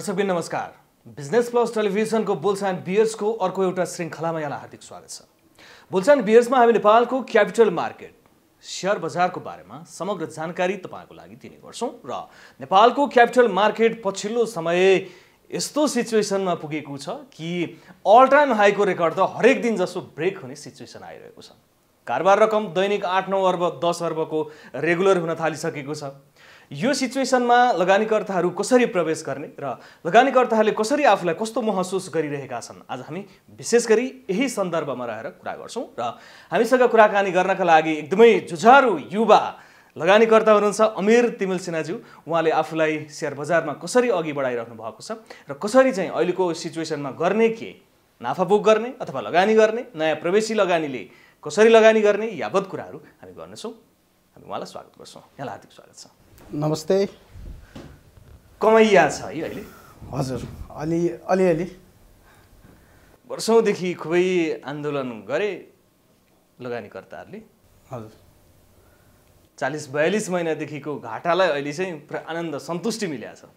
दर्शकबिन नमस्कार business plus टेलिभिजनको बुल्स बियर्सको अर्को एउटा श्रृङ्खलामा यहाँलाई हार्दिक स्वागत छ बुल्स बियर्समा हामी नेपालको क्यापिटल मार्केट सेयर बजारको बारेमा समग्र जानकारी तपाईँको लागि दिने गर्छौँ र नेपालको क्यापिटल मार्केट पछिल्लो समय यस्तो सिचुएसनमा पुगेको छ कि अल टाइम हाईको रेकर्ड त हरेक दिन जसो ब्रेक हुने सिचुएसन आइरहेको छ कारोबार रकम दैनिक आठ नौ अर्ब दस अर्बको रेगुलर हुन थालिसकेको छ यो सिचुएसनमा लगानीकर्ताहरू कसरी प्रवेश गर्ने र लगानीकर्ताहरूले कसरी आफूलाई कस्तो महसुस गरिरहेका छन् आज हामी विशेष गरी यही सन्दर्भमा रहेर कुरा गर्छौँ र हामीसँग कुराकानी गर्नका लागि एकदमै जुझारु युवा लगानीकर्ता हुनुहुन्छ अमिर तिमिल सिन्हाज्यू उहाँले आफूलाई सेयर बजारमा कसरी अघि बढाइराख्नु भएको छ र कसरी चाहिँ अहिलेको सिचुएसनमा गर्ने के नाफा बुक गर्ने अथवा लगानी गर्ने नयाँ प्रवेशी लगानीले कसरी लगानी गर्ने यावत कुराहरू हामी गर्नेछौँ हामी उहाँलाई स्वागत गर्छौँ यहाँलाई हार्दिक स्वागत छ नमस्ते कमैया छ है अहिले हजुर अलि अलिअलि वर्षौँदेखि खुबै आन्दोलन गरे लगानीकर्ताहरूले हजुर चालिस बयालिस महिनादेखिको घाटालाई अहिले चाहिँ पुरा आनन्द सन्तुष्टि मिल्या छ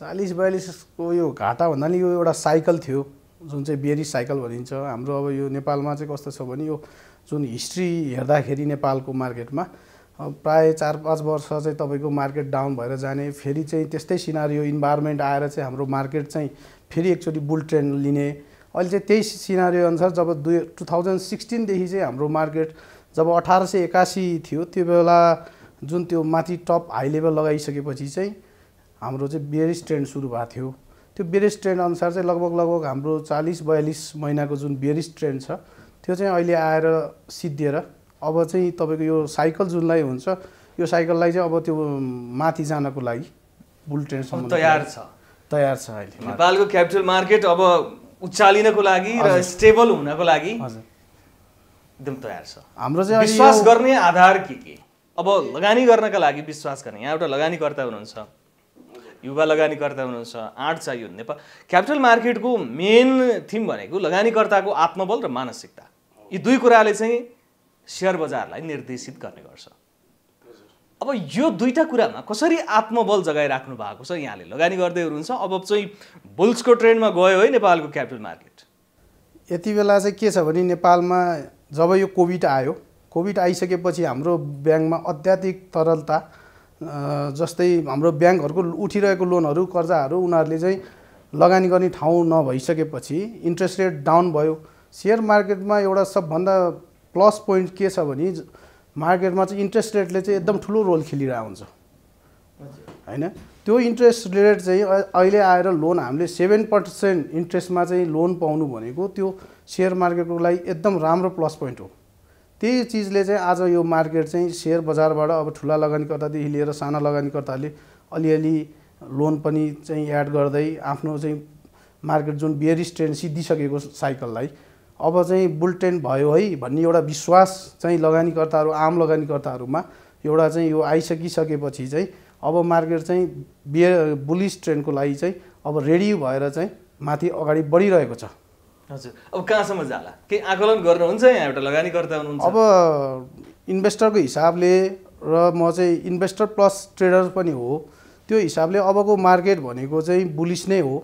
चालिस बयालिसको यो घाटा भन्नाले यो एउटा साइकल थियो जुन चाहिँ बेरी साइकल भनिन्छ हाम्रो अब यो नेपालमा चाहिँ कस्तो छ भने यो जुन हिस्ट्री हेर्दाखेरि नेपालको मार्केटमा प्राय चार पाँच वर्ष चाहिँ तपाईँको मार्केट डाउन भएर जाने फेरि चाहिँ त्यस्तै सिनारियो इन्भाइरोमेन्ट आएर चाहिँ हाम्रो मार्केट चाहिँ फेरि एकचोटि बुल ट्रेन्ड लिने अहिले चाहिँ त्यही सिनारियो अनुसार जब दुई टु थाउजन्ड सिक्सटिनदेखि चाहिँ हाम्रो मार्केट जब अठार सय एकासी थियो त्यो बेला जुन त्यो माथि टप हाई लेभल लगाइसकेपछि चाहिँ हाम्रो चाहिँ बेरिस ट्रेन्ड सुरु भएको थियो त्यो बेरिस ट्रेन्ड अनुसार चाहिँ लगभग लगभग हाम्रो चालिस बयालिस महिनाको जुन बेरिस ट्रेन्ड छ त्यो चाहिँ अहिले आएर सिद्धिएर अब चाहिँ तपाईँको यो साइकल जुनलाई हुन्छ यो साइकललाई चाहिँ अब त्यो माथि जानको लागि बुलेटेनसम्म तयार छ तयार छ अहिले नेपालको क्यापिटल मार्केट अब उचालिनको लागि र स्टेबल हुनको लागि एकदम तयार छ हाम्रो चाहिँ विश्वास गर्ने आधार के के अब लगानी गर्नका लागि विश्वास गर्ने यहाँ एउटा लगानीकर्ता हुनुहुन्छ युवा लगानीकर्ता हुनुहुन्छ आँट चाहियो नेपाल क्यापिटल मार्केटको मेन थिम भनेको लगानीकर्ताको आत्मबल र मानसिकता यी दुई कुराले चाहिँ सेयर बजारलाई निर्देशित गर्ने गर्छ अब यो दुईवटा कुरामा कसरी आत्मबल जगाइराख्नु भएको छ यहाँले लगानी गर्दै हुनुहुन्छ अब चाहिँ बुल्सको ट्रेन्डमा गयो है नेपालको क्यापिटल मार्केट यति बेला चाहिँ के छ भने नेपालमा जब यो कोभिड आयो कोभिड आइसकेपछि हाम्रो ब्याङ्कमा अत्याधिक तरलता जस्तै हाम्रो ब्याङ्कहरूको उठिरहेको लोनहरू कर्जाहरू उनीहरूले चाहिँ लगानी गर्ने ठाउँ नभइसकेपछि इन्ट्रेस्ट रेट डाउन भयो सेयर मार्केटमा एउटा सबभन्दा प्लस पोइन्ट के छ भने मार्केटमा चाहिँ इन्ट्रेस्ट रेटले चाहिँ एकदम ठुलो रोल खेलिरहेको हुन्छ होइन त्यो इन्ट्रेस्ट रेट चाहिँ अहिले आएर लोन हामीले सेभेन पर्सेन्ट इन्ट्रेस्टमा चाहिँ लोन पाउनु भनेको त्यो सेयर मार्केटको लागि एकदम राम्रो प्लस पोइन्ट हो त्यही चिजले चाहिँ आज यो मार्केट चाहिँ सेयर बजारबाट अब ठुला लगानीकर्तादेखि लिएर साना लगानीकर्ताले अलिअलि लोन पनि चाहिँ एड गर्दै आफ्नो चाहिँ मार्केट जुन बेरिस सिद्धिसकेको सिद्धिसकेको साइकललाई अब चाहिँ बुलटेन भयो है भन्ने एउटा विश्वास चाहिँ लगानीकर्ताहरू आम लगानीकर्ताहरूमा एउटा चाहिँ यो आइसकिसकेपछि चाहिँ अब मार्केट चाहिँ बे बुलिस ट्रेन्डको लागि चाहिँ अब रेडी भएर चाहिँ माथि अगाडि बढिरहेको छ हजुर अब कहाँसम्म जाला केही आकलन गर्नुहुन्छ यहाँ एउटा लगानीकर्ता हुनुहुन्छ अब इन्भेस्टरको हिसाबले र म चाहिँ इन्भेस्टर प्लस ट्रेडर पनि हो त्यो हिसाबले अबको मार्केट भनेको चाहिँ बुलिस नै हो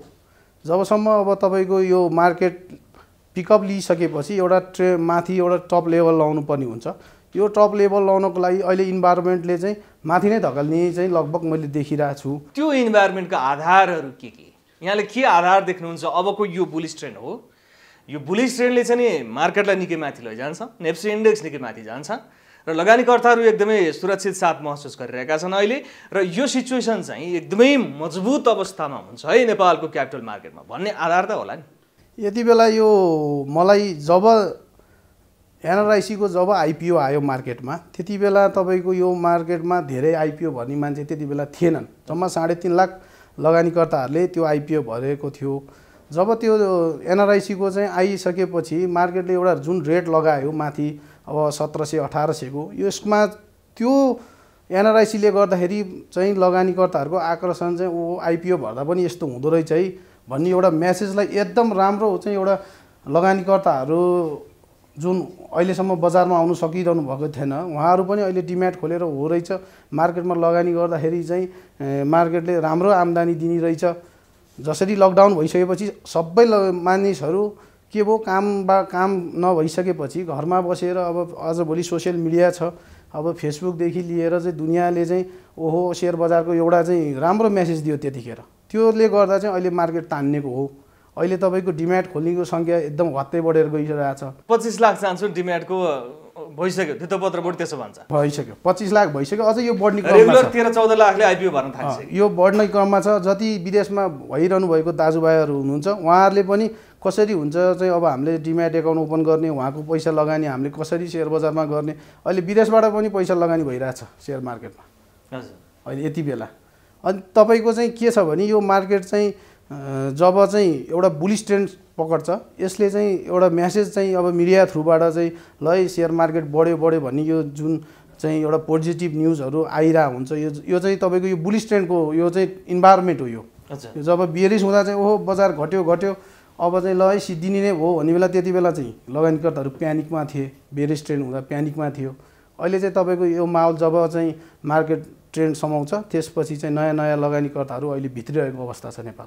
जबसम्म अब तपाईँको यो मार्केट पिकअप लिइसकेपछि एउटा ट्रे माथि एउटा टप लेभल लाउनु पर्ने हुन्छ यो टप लेभल लाउनको लागि अहिले इन्भाइरोमेन्टले चाहिँ माथि नै धकल्ने चाहिँ लगभग मैले देखिरहेको छु त्यो इन्भाइरोमेन्टको आधारहरू के के यहाँले के आधार देख्नुहुन्छ अबको यो बुलिस ट्रेन्ड हो यो बुलिस ट्रेन्डले चाहिँ नि मार्केटलाई निकै माथि लैजान्छ नेप्सी इन्डेक्स निकै माथि जान्छ र लगानीकर्ताहरू एकदमै सुरक्षित साथ महसुस गरिरहेका छन् अहिले र यो सिचुएसन चाहिँ एकदमै मजबुत अवस्थामा हुन्छ है नेपालको क्यापिटल मार्केटमा भन्ने आधार त होला नि यति बेला यो मलाई जब एनआरआइसीको जब आइपिओ आयो मार्केटमा त्यति बेला तपाईँको यो मार्केटमा धेरै आइपिओ भन्ने मान्छे त्यति बेला थिएनन् जम्मा साढे तिन लाख लगानीकर्ताहरूले त्यो आइपिओ भरेको थियो जब त्यो एनआरआइसीको चाहिँ आइसकेपछि मार्केटले एउटा जुन रेट लगायो माथि अब सत्र सय अठार सयको यसमा त्यो एनआरआइसीले गर्दाखेरि चाहिँ लगानीकर्ताहरूको आकर्षण चाहिँ ऊ आइपिओ भर्दा पनि यस्तो हुँदो रहेछ है भन्ने एउटा म्यासेजलाई एकदम राम्रो चाहिँ एउटा लगानीकर्ताहरू जुन अहिलेसम्म बजारमा आउनु सकिरहनु भएको थिएन उहाँहरू पनि अहिले डिमान्ड खोलेर हो रहेछ मार्केटमा लगानी गर्दाखेरि चाहिँ मार्केटले राम्रो आम्दानी दिने रहेछ जसरी लकडाउन भइसकेपछि सबै मानिसहरू के भयो काम बा काम नभइसकेपछि घरमा बसेर अब आजभोलि सोसियल मिडिया छ अब फेसबुकदेखि लिएर चाहिँ दुनियाँले चाहिँ ओहो सेयर बजारको एउटा चाहिँ राम्रो म्यासेज दियो त्यतिखेर त्योले गर्दा चाहिँ अहिले मार्केट तान्नेको हो अहिले तपाईँको डिम्याट खोल्नेको सङ्ख्या एकदम हत्तै बढेर गइरहेछ पच्चिस लाख चाहन्छु डिम्याटको भइसक्यो त्यो पत्र त्यसो भन्छ भइसक्यो पच्चिस लाख भइसक्यो अझ यो बढ्ने रेगुलर तेह्र चौध लाखले आइपिओ भर्न थाल्छ यो बढ्ने क्रममा छ जति विदेशमा भइरहनु भएको दाजुभाइहरू हुनुहुन्छ उहाँहरूले पनि कसरी हुन्छ चाहिँ अब हामीले डिम्याट एकाउन्ट ओपन गर्ने उहाँको पैसा लगानी हामीले कसरी सेयर बजारमा गर्ने अहिले विदेशबाट पनि पैसा लगानी भइरहेछ सेयर मार्केटमा हजुर अहिले यति बेला अनि तपाईँको चाहिँ के छ भने यो मार्केट चाहिँ जब चाहिँ एउटा बुलिस ट्रेन्ड पकड्छ यसले चाहिँ एउटा म्यासेज चाहिँ अब मिडिया थ्रुबाट चाहिँ ल है सेयर मार्केट बढ्यो बढ्यो भन्ने यो जुन चाहिँ एउटा पोजिटिभ न्युजहरू आइरहेको हुन्छ यो यो चाहिँ तपाईँको यो बुलिस ट्रेन्डको यो चाहिँ इन्भाइरोमेन्ट हो यो जब बियरिस हुँदा चाहिँ ओहो बजार घट्यो घट्यो अब चाहिँ ल है सिद्धिने नै हो भन्ने बेला त्यति बेला चाहिँ लगानीकर्ताहरू प्यानिकमा थिए बेरिस ट्रेन्ड हुँदा प्यानिकमा थियो अहिले चाहिँ तपाईँको यो माहौल जब चाहिँ मार्केट ट्रेन्ड समाउँछ त्यसपछि चाहिँ नयाँ नयाँ लगानीकर्ताहरू अहिले भित्रिरहेको अवस्था छ नेपाल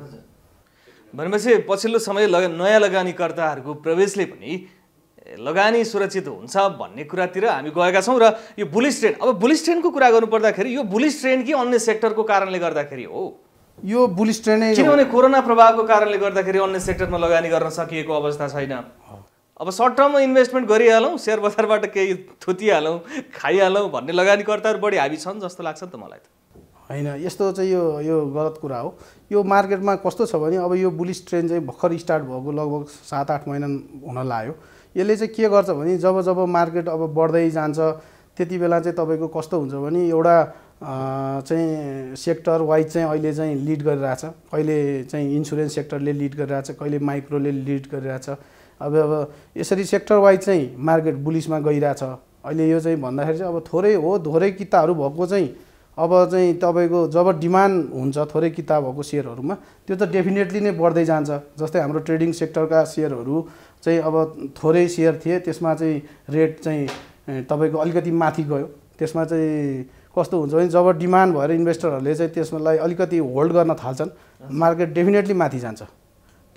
भनेपछि पछिल्लो समय लगा नयाँ लगानीकर्ताहरूको प्रवेशले पनि लगानी सुरक्षित हुन्छ भन्ने कुरातिर हामी गएका छौँ र यो बुलिस ट्रेन अब बुलिस ट्रेनको कुरा गर्नुपर्दाखेरि यो बुलिस ट्रेन कि अन्य सेक्टरको कारणले गर्दाखेरि हो यो बुलिस ट्रेन किनभने कोरोना प्रभावको कारणले गर्दाखेरि अन्य सेक्टरमा लगानी गर्न सकिएको अवस्था छैन अब सर्ट टर्ममा इन्भेस्टमेन्ट गरिहालौँ सेयर बजारबाट केही थुतिहालौँ खाइहालौँ भन्ने लगानीकर्ताहरू बढी हाबी छन् जस्तो लाग्छ नि त मलाई त होइन यस्तो चाहिँ यो यो गलत कुरा हो यो मार्केटमा कस्तो छ भने अब यो बुलिस ट्रेन चाहिँ भर्खर स्टार्ट भएको लगभग सात आठ महिना हुन लाग्यो यसले चाहिँ के गर्छ भने जब जब मार्केट अब बढ्दै जान्छ त्यति बेला चाहिँ तपाईँको कस्तो हुन्छ भने एउटा चाहिँ सेक्टर वाइज चाहिँ अहिले चाहिँ लिड गरिरहेछ कहिले चाहिँ इन्सुरेन्स सेक्टरले लिड गरिरहेछ कहिले माइक्रोले लिड गरिरहेछ अब अब यसरी सेक्टर वाइज चाहिँ मार्केट बुलिसमा गइरहेछ अहिले यो चाहिँ भन्दाखेरि चाहिँ अब थोरै हो थोरै किताहरू भएको चाहिँ अब चाहिँ तपाईँको जब डिमान्ड हुन्छ थोरै किताब भएको सेयरहरूमा त्यो त डेफिनेटली नै बढ्दै जान्छ जस्तै हाम्रो ट्रेडिङ सेक्टरका सेयरहरू चाहिँ अब थोरै सेयर थिए त्यसमा चाहिँ रेट चाहिँ तपाईँको अलिकति माथि गयो त्यसमा चाहिँ कस्तो हुन्छ भने जब डिमान्ड भएर इन्भेस्टरहरूले चाहिँ त्यसलाई अलिकति होल्ड गर्न थाल्छन् मार्केट डेफिनेटली माथि जान्छ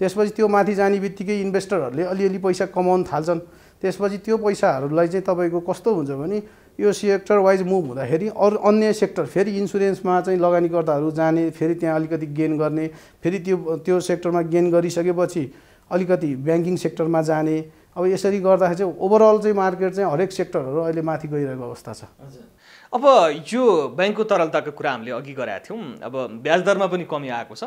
त्यसपछि त्यो माथि जाने बित्तिकै इन्भेस्टरहरूले अलिअलि पैसा कमाउन थाल्छन् त्यसपछि त्यो पैसाहरूलाई चाहिँ तपाईँको कस्तो हुन्छ भने यो सेक्टर वाइज मुभ हुँदाखेरि अरू अन्य सेक्टर फेरि इन्सुरेन्समा चाहिँ लगानीकर्ताहरू जाने फेरि त्यहाँ अलिकति गेन गर्ने फेरि त्यो त्यो सेक्टरमा गेन गरिसकेपछि अलिकति ब्याङ्किङ सेक्टरमा जाने अब यसरी गर्दाखेरि चाहिँ ओभरअल चाहिँ मार्केट चाहिँ हरेक सेक्टरहरू अहिले माथि गइरहेको अवस्था छ अब यो ब्याङ्कको तरलताको कुरा हामीले अघि गराएको थियौँ अब ब्याज दरमा पनि कमी आएको छ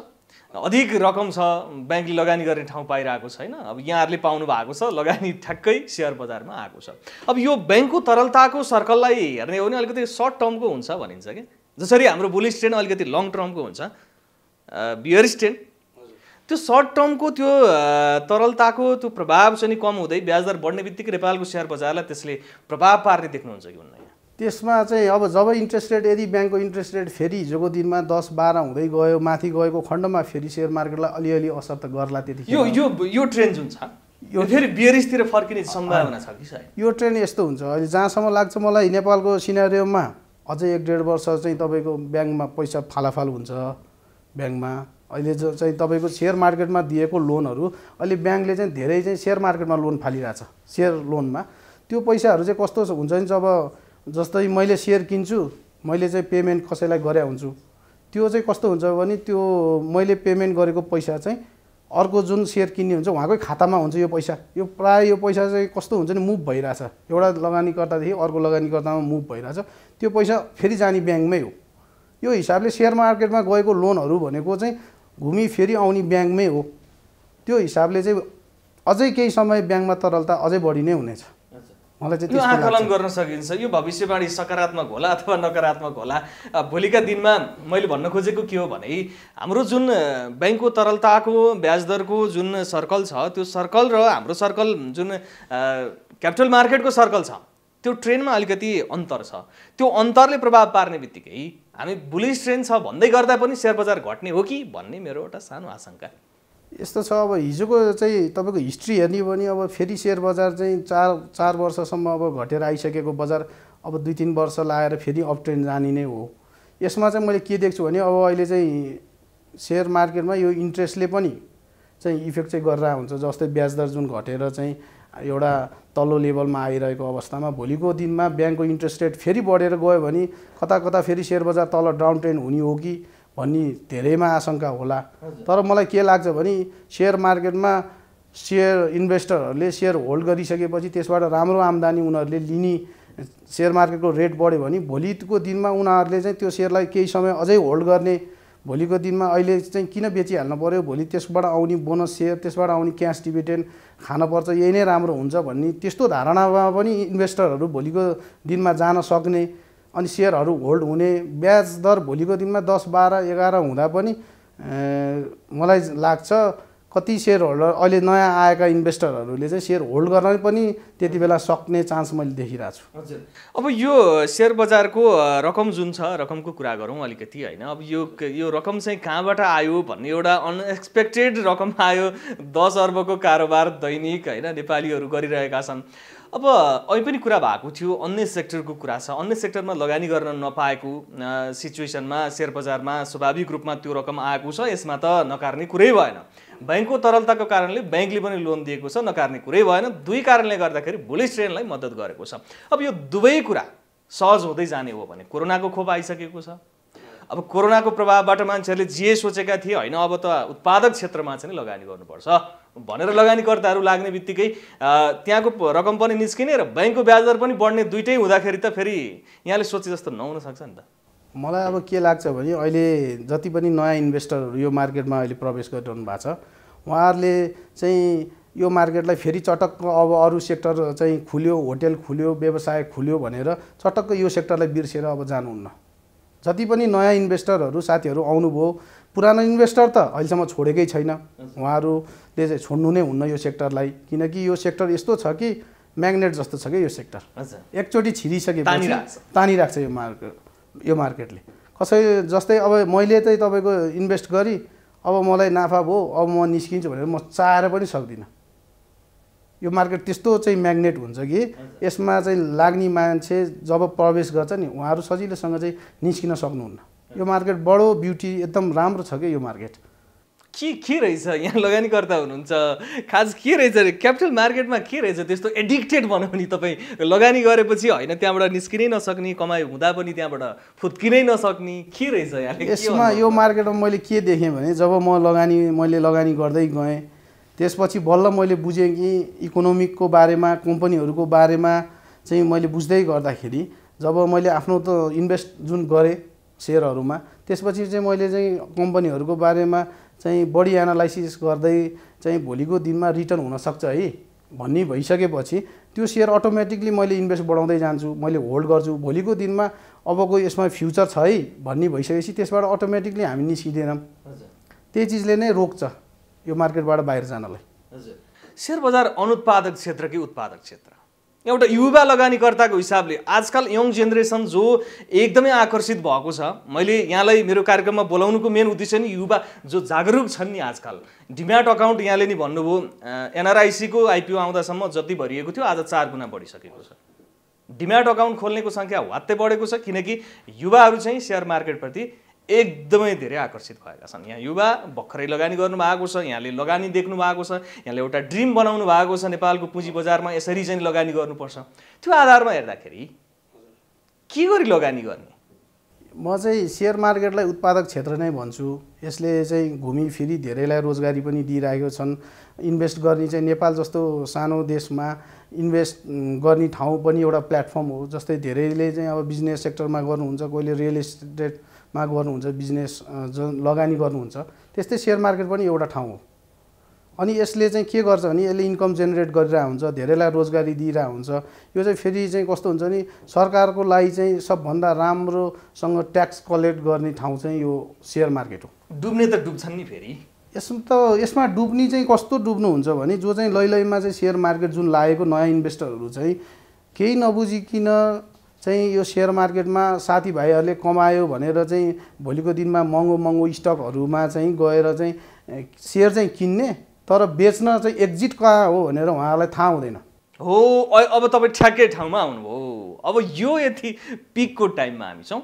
अधिक रकम छ ब्याङ्कले लगानी गर्ने ठाउँ पाइरहेको छैन अब यहाँहरूले पाउनु भएको छ लगानी ठ्याक्कै सेयर बजारमा आएको छ अब यो ब्याङ्कको तरलताको सर्कललाई हेर्ने हो भने अलिकति सर्ट टर्मको हुन्छ भनिन्छ कि जसरी हाम्रो बुलिस ट्रेन्ड अलिकति लङ टर्मको हुन्छ बियर ट्रेन्ड त्यो सर्ट टर्मको त्यो तरलताको त्यो प्रभाव चाहिँ कम हुँदै ब्याजदर बढ्ने बित्तिकै नेपालको सेयर बजारलाई त्यसले प्रभाव पार्ने देख्नुहुन्छ कि उनलाई त्यसमा चाहिँ अब जब इन्ट्रेस्ट रेट यदि ब्याङ्कको इन्ट्रेस्ट रेट फेरि हिजोको दिनमा दस बाह्र हुँदै गयो माथि गएको खण्डमा फेरि सेयर मार्केटलाई अलिअलि असर त गर्ला त्यति यो यो यो ट्रेन्ड जुन छ यो फेरि बियरिसतिर फर्किने सम्भावना छ कि यो ट्रेन यस्तो हुन्छ अहिले जहाँसम्म लाग्छ मलाई नेपालको सिनारियोमा अझै एक डेढ वर्ष चाहिँ तपाईँको ब्याङ्कमा पैसा फालाफाल हुन्छ ब्याङ्कमा अहिले चाहिँ तपाईँको सेयर मार्केटमा दिएको लोनहरू अहिले ब्याङ्कले चाहिँ धेरै चाहिँ सेयर मार्केटमा लोन छ सेयर लोनमा त्यो पैसाहरू चाहिँ कस्तो हुन्छ नि जब जस्तै मैले सेयर किन्छु मैले चाहिँ पेमेन्ट कसैलाई गरे हुन्छु त्यो चाहिँ कस्तो हुन्छ भने त्यो मैले पेमेन्ट गरेको पैसा चाहिँ अर्को जुन सेयर किन्ने हुन्छ उहाँकै खातामा हुन्छ यो पैसा यो प्रायः यो पैसा चाहिँ कस्तो हुन्छ नि मुभ भइरहेछ एउटा लगानीकर्तादेखि अर्को लगानीकर्तामा मुभ भइरहेछ त्यो पैसा फेरि जाने ब्याङ्कमै हो यो हिसाबले सेयर मार्केटमा गएको लोनहरू भनेको चाहिँ घुमी फेरि आउने ब्याङ्कमै हो त्यो हिसाबले चाहिँ अझै केही समय ब्याङ्कमा तरलता अझै बढी नै हुनेछ मलाई चाहिँ यो आकलन गर्न सकिन्छ यो भविष्यवाणी सकारात्मक होला अथवा नकारात्मक होला भोलिका दिनमा मैले भन्न खोजेको के हो भने हाम्रो जुन ब्याङ्कको तरलताको ब्याजदरको जुन सर्कल छ त्यो सर्कल र हाम्रो सर्कल जुन क्यापिटल मार्केटको सर्कल छ त्यो ट्रेनमा अलिकति अन्तर छ त्यो अन्तरले प्रभाव पार्ने बित्तिकै हामी बुलिस ट्रेन छ भन्दै गर्दा पनि सेयर बजार घट्ने हो कि भन्ने मेरो एउटा सानो आशङ्का यस्तो छ अब हिजोको चाहिँ तपाईँको हिस्ट्री हेर्ने हो भने अब फेरि सेयर बजार चाहिँ चार चार वर्षसम्म अब घटेर आइसकेको बजार अब दुई तिन वर्ष लागेर फेरि अपट्रेन जाने नै हो यसमा चाहिँ मैले के देख्छु भने अब अहिले चाहिँ सेयर मार्केटमा यो इन्ट्रेस्टले पनि चाहिँ इफेक्ट चाहिँ गरेर हुन्छ जस्तै ब्याज दर जुन घटेर चाहिँ एउटा तल्लो लेभलमा आइरहेको अवस्थामा भोलिको दिनमा ब्याङ्कको इन्ट्रेस्ट रेट फेरि बढेर गयो भने कता कता फेरि सेयर बजार तल डाउन ट्रेन्ड हुने हो कि भन्ने धेरैमा आशंका होला तर मलाई के लाग्छ भने सेयर मार्केटमा सेयर इन्भेस्टरहरूले सेयर होल्ड गरिसकेपछि त्यसबाट राम्रो आम्दानी उनीहरूले लिने सेयर मार्केटको रेट बढ्यो भने भोलिको दिनमा उनीहरूले चाहिँ त्यो सेयरलाई केही समय अझै होल्ड गर्ने भोलिको दिनमा अहिले चाहिँ किन बेचिहाल्नु पऱ्यो भोलि त्यसबाट आउने बोनस सेयर त्यसबाट आउने क्यास डिभिडेन्ड खानपर्छ यही नै राम्रो हुन्छ भन्ने त्यस्तो धारणामा पनि इन्भेस्टरहरू भोलिको दिनमा जान सक्ने अनि सेयरहरू होल्ड हुने ब्याज दर भोलिको दिनमा दस बाह्र एघार हुँदा पनि मलाई लाग्छ कति सेयर होल्डर अहिले नयाँ आएका इन्भेस्टरहरूले चाहिँ सेयर होल्ड गर्न पनि त्यति बेला सक्ने चान्स मैले देखिरहेको छु हजुर अब यो सेयर बजारको रकम जुन छ रकमको कुरा गरौँ अलिकति होइन अब यो यो रकम चाहिँ कहाँबाट आयो भन्ने एउटा अनएक्सपेक्टेड रकम आयो दस अर्बको कारोबार दैनिक होइन नेपालीहरू गरिरहेका छन् अब अहिले पनि कुरा भएको थियो अन्य सेक्टरको कुरा छ अन्य सेक्टरमा लगानी गर्न नपाएको सिचुएसनमा सेयर बजारमा स्वाभाविक रूपमा त्यो रकम आएको छ यसमा त नकार्ने कुरै भएन ब्याङ्कको तरलताको कारणले ब्याङ्कले पनि लोन दिएको छ नकार्ने कुरै भएन दुई कारणले गर्दाखेरि भोलि ट्रेनलाई मद्दत गरेको छ अब यो दुवै कुरा सहज हुँदै जाने हो भने कोरोनाको खोप आइसकेको छ अब कोरोनाको प्रभावबाट मान्छेहरूले जे सोचेका थिए होइन अब त उत्पादक क्षेत्रमा चाहिँ लगानी गर्नुपर्छ भनेर लगानीकर्ताहरू लाग्ने बित्तिकै त्यहाँको रकम पनि निस्किने र ब्याङ्कको ब्याजदर पनि बढ्ने दुइटै हुँदाखेरि त फेरि यहाँले सोचे जस्तो नहुन सक्छ नि त मलाई अब के लाग्छ भने अहिले जति पनि नयाँ इन्भेस्टरहरू यो मार्केटमा अहिले प्रवेश गरिरहनु भएको छ उहाँहरूले चाहिँ यो मार्केटलाई फेरि चटक्क अब अरू सेक्टर चाहिँ खुल्यो होटेल खुल्यो व्यवसाय खुल्यो भनेर चटक्क यो सेक्टरलाई बिर्सेर अब जानुहुन्न जति पनि नयाँ इन्भेस्टरहरू साथीहरू आउनुभयो पुरानो इन्भेस्टर त अहिलेसम्म छोडेकै छैन उहाँहरूले चाहिँ छोड्नु नै हुन्न यो सेक्टरलाई किनकि यो सेक्टर यस्तो छ कि म्याग्नेट जस्तो छ कि यो सेक्टर एकचोटि छिरिसकेपछि तानिराख्छ यो मार्केट यो मार्केटले कसै जस्तै अब मैले चाहिँ तपाईँको इन्भेस्ट गरेँ अब मलाई नाफा भयो अब म निस्किन्छु भनेर म चाहेर पनि सक्दिनँ यो मार्केट त्यस्तो चाहिँ म्याग्नेट हुन्छ कि यसमा चाहिँ लाग्ने मान्छे जब प्रवेश गर्छ नि उहाँहरू सजिलैसँग चाहिँ निस्किन सक्नुहुन्न यो मार्केट बडो ब्युटी एकदम राम्रो छ कि यो मार्केट के के रहेछ यहाँ लगानीकर्ता हुनुहुन्छ खास के रहेछ अरे क्यापिटल मार्केटमा के रहेछ त्यस्तो एडिक्टेड भनौँ भने तपाईँ लगानी गरेपछि होइन त्यहाँबाट निस्किनै नसक्ने कमाइ हुँदा पनि त्यहाँबाट फुत्किनै नसक्ने के रहेछ यहाँ यसमा यो मार्केटमा मैले के देखेँ भने जब म लगानी मैले लगानी गर्दै गएँ त्यसपछि बल्ल मैले बुझेँ कि इकोनोमिकको बारेमा कम्पनीहरूको बारेमा चाहिँ मैले बुझ्दै गर्दाखेरि जब मैले आफ्नो त इन्भेस्ट जुन गरेँ सेयरहरूमा त्यसपछि चाहिँ मैले चाहिँ कम्पनीहरूको बारेमा चाहिँ बढी एनालाइसिस गर्दै चाहिँ भोलिको दिनमा रिटर्न हुनसक्छ है भन्ने भइसकेपछि त्यो सेयर अटोमेटिकली मैले इन्भेस्ट बढाउँदै जान्छु मैले होल्ड गर्छु भोलिको दिनमा अबको यसमा फ्युचर छ है भन्ने भइसकेपछि त्यसबाट अटोमेटिकली हामी निस्किँदैनौँ त्यही चिजले नै रोक्छ यो मार्केटबाट बाहिर जानलाई हजुर सेयर बजार अनुत्पादक क्षेत्र कि उत्पादक क्षेत्र एउटा युवा लगानीकर्ताको हिसाबले आजकल यङ जेनेरेसन जो एकदमै आकर्षित भएको छ मैले यहाँलाई मेरो कार्यक्रममा बोलाउनुको मेन उद्देश्य नि युवा जो जागरुक छन् नि आजकल डिम्याट अकाउन्ट यहाँले नि भन्नुभयो एनआरआइसीको आइपिओ आउँदासम्म जति भरिएको थियो आज चार गुणा बढिसकेको छ डिम्याट अकाउन्ट खोल्नेको सङ्ख्या वात्तै बढेको छ किनकि युवाहरू चाहिँ सेयर मार्केटप्रति एकदमै धेरै आकर्षित भएका छन् यहाँ युवा भर्खरै लगानी गर्नुभएको छ यहाँले लगानी देख्नु भएको छ यहाँले एउटा ड्रिम बनाउनु भएको छ नेपालको पुँजी बजारमा यसरी चाहिँ लगानी गर्नुपर्छ त्यो आधारमा हेर्दाखेरि के गरी लगानी गर्ने म चाहिँ सेयर मार्केटलाई उत्पादक क्षेत्र नै भन्छु यसले चाहिँ घुमिफिरी धेरैलाई रोजगारी पनि दिइरहेको छन् इन्भेस्ट गर्ने चाहिँ नेपाल जस्तो सानो देशमा इन्भेस्ट गर्ने ठाउँ पनि एउटा प्लेटफर्म हो जस्तै धेरैले चाहिँ अब बिजनेस सेक्टरमा गर्नुहुन्छ कोहीले रियल इस्टेट मा गर्नुहुन्छ बिजनेस ज लगानी गर्नुहुन्छ त्यस्तै सेयर मार्केट पनि एउटा ठाउँ हो अनि यसले चाहिँ के गर्छ भने यसले इन्कम जेनेरेट गरिरहेको हुन्छ धेरैलाई रोजगारी दिइरहेको हुन्छ यो चाहिँ फेरि चाहिँ कस्तो हुन्छ भने सरकारको लागि चाहिँ सबभन्दा राम्रोसँग ट्याक्स कलेक्ट गर्ने ठाउँ चाहिँ यो सेयर मार्केट हो डुब्ने त डुब्छन् नि फेरि यसमा त यसमा डुब्ने चाहिँ कस्तो डुब्नु हुन्छ भने जो चाहिँ लैलैमा चाहिँ सेयर मार्केट जुन लागेको नयाँ इन्भेस्टरहरू चाहिँ केही नबुझिकन चाहिँ यो सेयर मार्केटमा साथीभाइहरूले कमायो भनेर चाहिँ भोलिको दिनमा महँगो महँगो स्टकहरूमा चाहिँ गएर चाहिँ सेयर चाहिँ किन्ने तर बेच्न चाहिँ एक्जिट कहाँ हो भनेर उहाँलाई थाहा हुँदैन हो अब तपाईँ ठ्याक्कै ठाउँमा आउनुभयो अब यो यति पिकको टाइममा हामी छौँ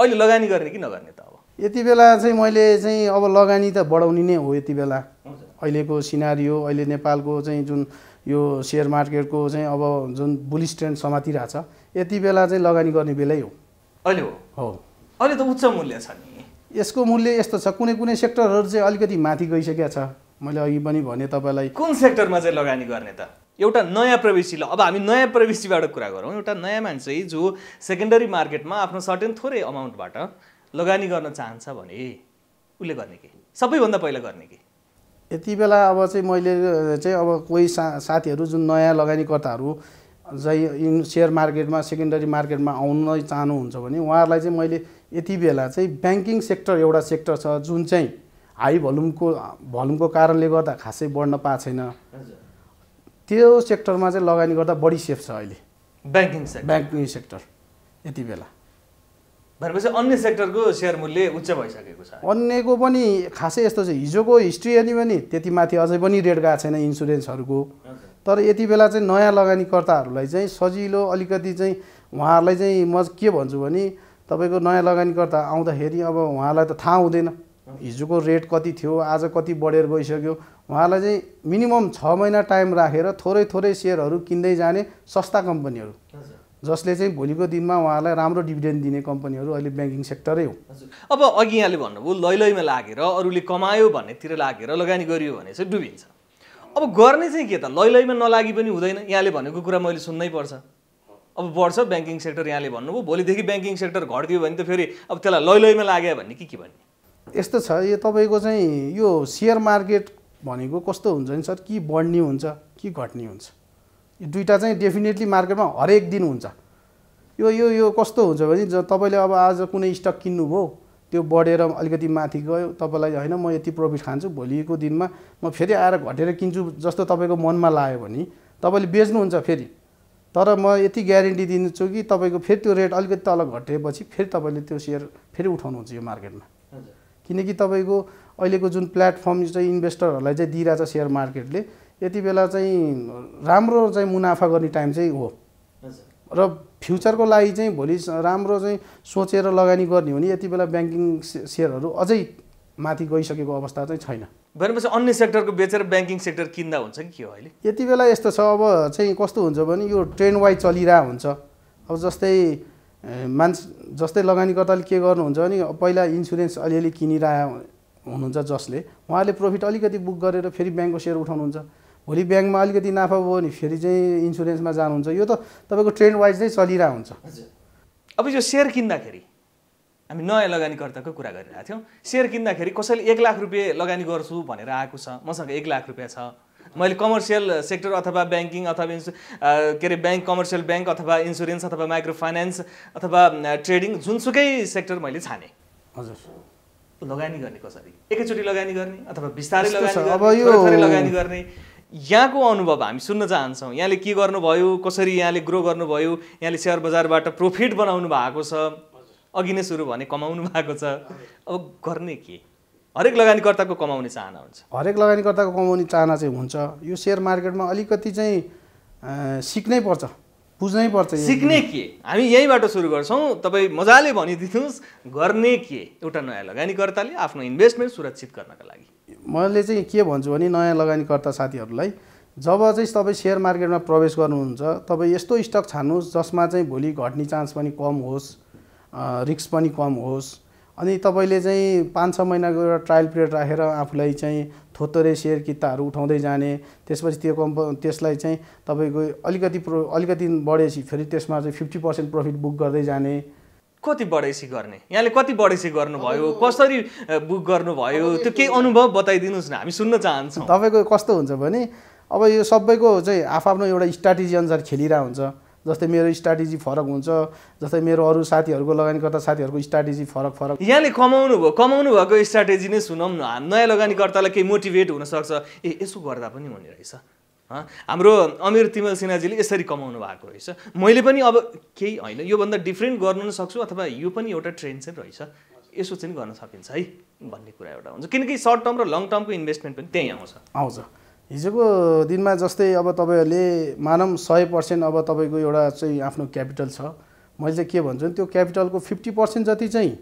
अहिले लगानी गर्ने कि नगर्ने त अब यति बेला चाहिँ मैले चाहिँ अब लगानी त बढाउने नै हो यति बेला अहिलेको सिनारी अहिले नेपालको चाहिँ जुन यो सेयर मार्केटको चाहिँ अब जुन बुलिस ट्रेन्ड छ यति बेला चाहिँ लगानी गर्ने बेलै हो अहिले हो हो अहिले त उच्च मूल्य छ नि यसको मूल्य यस्तो छ कुनै कुनै सेक्टरहरू चाहिँ अलिकति माथि गइसकेका छ मैले अघि पनि भने तपाईँलाई कुन सेक्टरमा चाहिँ लगानी गर्ने त एउटा नयाँ प्रवेशीलाई अब हामी नयाँ प्रवेशीबाट कुरा गरौँ एउटा नयाँ मान्छे जो सेकेन्डरी मार्केटमा आफ्नो सर्टेन थोरै अमाउन्टबाट लगानी गर्न चाहन्छ भने उसले गर्ने के सबैभन्दा पहिला गर्ने के यति बेला अब चाहिँ मैले चाहिँ अब कोही सा साथीहरू जुन नयाँ लगानीकर्ताहरू चाहिँ सेयर मार्केटमा सेकेन्डरी मार्केटमा आउन चाहनुहुन्छ भने उहाँहरूलाई चाहिँ मैले यति बेला चाहिँ ब्याङ्किङ सेक्टर एउटा सेक्टर छ जुन चाहिँ हाई भल्युमको भल्युमको कारणले गर्दा खासै बढ्न पाएको छैन त्यो सेक्टरमा चाहिँ लगानी गर्दा बढी सेफ छ अहिले ब्याङ्किङ सेक्टर ब्याङ्किङ सेक्टर यति बेला भनेपछि अन्य सेक्टरको सेयर मूल्य उच्च भइसकेको छ अन्यको पनि खासै यस्तो छ हिजोको हिस्ट्री हेर्ने पनि त्यति माथि अझै पनि रेट गएको छैन इन्सुरेन्सहरूको तर यति बेला चाहिँ नयाँ लगानीकर्ताहरूलाई चाहिँ सजिलो अलिकति चाहिँ उहाँहरूलाई चाहिँ म के भन्छु भने तपाईँको नयाँ लगानीकर्ता आउँदाखेरि अब उहाँलाई त थाहा हुँदैन हिजोको रेट कति थियो आज कति बढेर गइसक्यो उहाँलाई चाहिँ मिनिमम छ महिना टाइम राखेर थोरै थोरै सेयरहरू किन्दै जाने सस्ता कम्पनीहरू जसले चाहिँ भोलिको दिनमा उहाँलाई राम्रो डिभिडेन्ड दिने कम्पनीहरू अहिले ब्याङ्किङ सेक्टरै हो अब अघि यहाँले भन्नुभयो लैलैमा लागेर अरूले कमायो भन्नेतिर लागेर लगानी गरियो भने चाहिँ डुबिन्छ अब गर्ने चाहिँ के त लैलैमा नलागि पनि हुँदैन यहाँले भनेको कुरा मैले सुन्नै पर्छ अब बढ्छ ब्याङ्किङ सेक्टर यहाँले भन्नुभयो भोलिदेखि ब्याङ्किङ सेक्टर घटिदियो भने त फेरि अब त्यसलाई लैलैमा लाग्यो भने कि के भन्ने यस्तो छ यो तपाईँको चाहिँ यो सेयर मार्केट भनेको कस्तो हुन्छ नि सर कि बढ्ने हुन्छ कि घट्ने हुन्छ यो दुइटा चाहिँ डेफिनेटली मार्केटमा हरेक दिन हुन्छ यो यो यो कस्तो हुन्छ भने तपाईँले अब आज कुनै स्टक किन्नुभयो त्यो बढेर अलिकति माथि गयो तपाईँलाई होइन म यति प्रफिट खान्छु भोलिको दिनमा म फेरि आएर घटेर किन्छु जस्तो तपाईँको मनमा लाग्यो भने तपाईँले बेच्नुहुन्छ फेरि तर म यति ग्यारेन्टी दिन्छु कि तपाईँको फेरि त्यो रेट अलिकति तल घटेपछि फेरि तपाईँले त्यो सेयर फेरि उठाउनुहुन्छ यो मार्केटमा किनकि तपाईँको अहिलेको जुन प्लेटफर्म चाहिँ इन्भेस्टरहरूलाई चाहिँ दिइरहेछ सेयर मार्केटले यति बेला चाहिँ राम्रो चाहिँ मुनाफा गर्ने टाइम चाहिँ हो र फ्युचरको लागि चाहिँ भोलि राम्रो चाहिँ सोचेर लगानी गर्ने हो भने यति बेला ब्याङ्किङ सेयरहरू अझै माथि गइसकेको अवस्था चाहिँ छैन भनेपछि अन्य सेक्टरको बेचेर ब्याङ्किङ सेक्टर किन्दा हुन्छ कि के हो अहिले यति बेला यस्तो छ अब चाहिँ कस्तो हुन्छ भने यो ट्रेन्ड वाइज चलिरहेको हुन्छ अब जस्तै मान्छे जस्तै लगानीकर्ताले के गर्नुहुन्छ भने पहिला इन्सुरेन्स अलिअलि किनिरह हुनुहुन्छ जसले उहाँले प्रफिट अलिकति बुक गरेर फेरि ब्याङ्कको सेयर उठाउनुहुन्छ भोलि ब्याङ्कमा अलिकति नाफा भयो भने फेरि चाहिँ इन्सुरेन्समा जानुहुन्छ यो त तपाईँको ट्रेन्ड वाइज नै चलिरहेको हुन्छ अब यो सेयर किन्दाखेरि हामी नयाँ लगानीकर्ताको कुरा गरिरहेको थियौँ सेयर किन्दाखेरि कसैले एक लाख रुपियाँ लगानी गर्छु भनेर आएको छ मसँग एक लाख रुपियाँ छ मैले कमर्सियल सेक्टर अथवा ब्याङ्किङ अथवा इन्सु के अरे ब्याङ्क कमर्सियल ब्याङ्क अथवा इन्सुरेन्स अथवा माइक्रो फाइनेन्स अथवा ट्रेडिङ जुनसुकै सेक्टर मैले छाने हजुर लगानी गर्ने कसरी एकैचोटि लगानी गर्ने अथवा बिस्तारै लगानी गर्ने अब यो यहाँको अनुभव हामी सुन्न चाहन्छौँ यहाँले के गर्नुभयो कसरी यहाँले ग्रो गर्नुभयो यहाँले सेयर बजारबाट प्रोफिट बनाउनु भएको छ अघि नै सुरु भने कमाउनु भएको छ अब गर्ने के हरेक लगानीकर्ताको कमाउने चाहना हुन्छ हरेक लगानीकर्ताको कमाउने चाहना चाहिँ हुन्छ यो सेयर मार्केटमा अलिकति चाहिँ सिक्नै पर्छ बुझ्नै पर्छ सिक्ने के हामी यहीँबाट सुरु गर्छौँ तपाईँ मजाले भनिदिनुहोस् गर्ने के एउटा नयाँ लगानीकर्ताले आफ्नो इन्भेस्टमेन्ट सुरक्षित गर्नका लागि मैले चाहिँ के भन्छु भने नयाँ लगानीकर्ता साथीहरूलाई जब चाहिँ तपाईँ सेयर मार्केटमा प्रवेश गर्नुहुन्छ तपाईँ यस्तो स्टक छान्नुहोस् जसमा चाहिँ भोलि घट्ने चान्स पनि कम होस् रिक्स पनि कम होस् अनि तपाईँले चाहिँ पाँच छ महिनाको एउटा ट्रायल पिरियड राखेर आफूलाई चाहिँ थोत्तोरे सेयर किताहरू उठाउँदै जाने त्यसपछि त्यो कम्प त्यसलाई चाहिँ तपाईँको अलिकति प्रो अलिकति बढेपछि फेरि त्यसमा चाहिँ फिफ्टी पर्सेन्ट प्रफिट बुक गर्दै जाने कति बढेसी गर्ने यहाँले कति बढेसी गर्नुभयो कसरी बुक गर्नुभयो त्यो केही अनुभव बताइदिनुहोस् न हामी सुन्न चाहन्छौँ तपाईँको कस्तो हुन्छ भने अब यो सबैको चाहिँ आफआफ्नो एउटा स्ट्राटेजी अनुसार खेलिरहेको हुन्छ जस्तै मेरो स्ट्राटेजी फरक हुन्छ जस्तै मेरो अरू साथीहरूको लगानीकर्ता साथीहरूको स्ट्राटेजी फरक फरक यहाँले कमाउनु भयो कमाउनु भएको स्ट्राटेजी नै सुनौँ न नयाँ लगानीकर्तालाई केही मोटिभेट हुनसक्छ ए यसो गर्दा पनि हुने रहेछ हाम्रो अमिर तिमल सिन्हाजीले यसरी कमाउनु भएको रहेछ मैले पनि अब केही होइन योभन्दा डिफ्रेन्ट गर्नु नै सक्छु अथवा यो पनि एउटा ट्रेन्ड चाहिँ रहेछ यसो चाहिँ गर्न सकिन्छ है भन्ने कुरा एउटा हुन्छ किनकि सर्ट टर्म र लङ टर्मको इन्भेस्टमेन्ट पनि त्यहीँ आउँछ आउँछ हिजोको दिनमा जस्तै अब तपाईँहरूले मानौँ सय पर्सेन्ट अब तपाईँको एउटा चाहिँ आफ्नो क्यापिटल छ मैले चाहिँ के भन्छु भने त्यो क्यापिटलको फिफ्टी पर्सेन्ट जति चाहिँ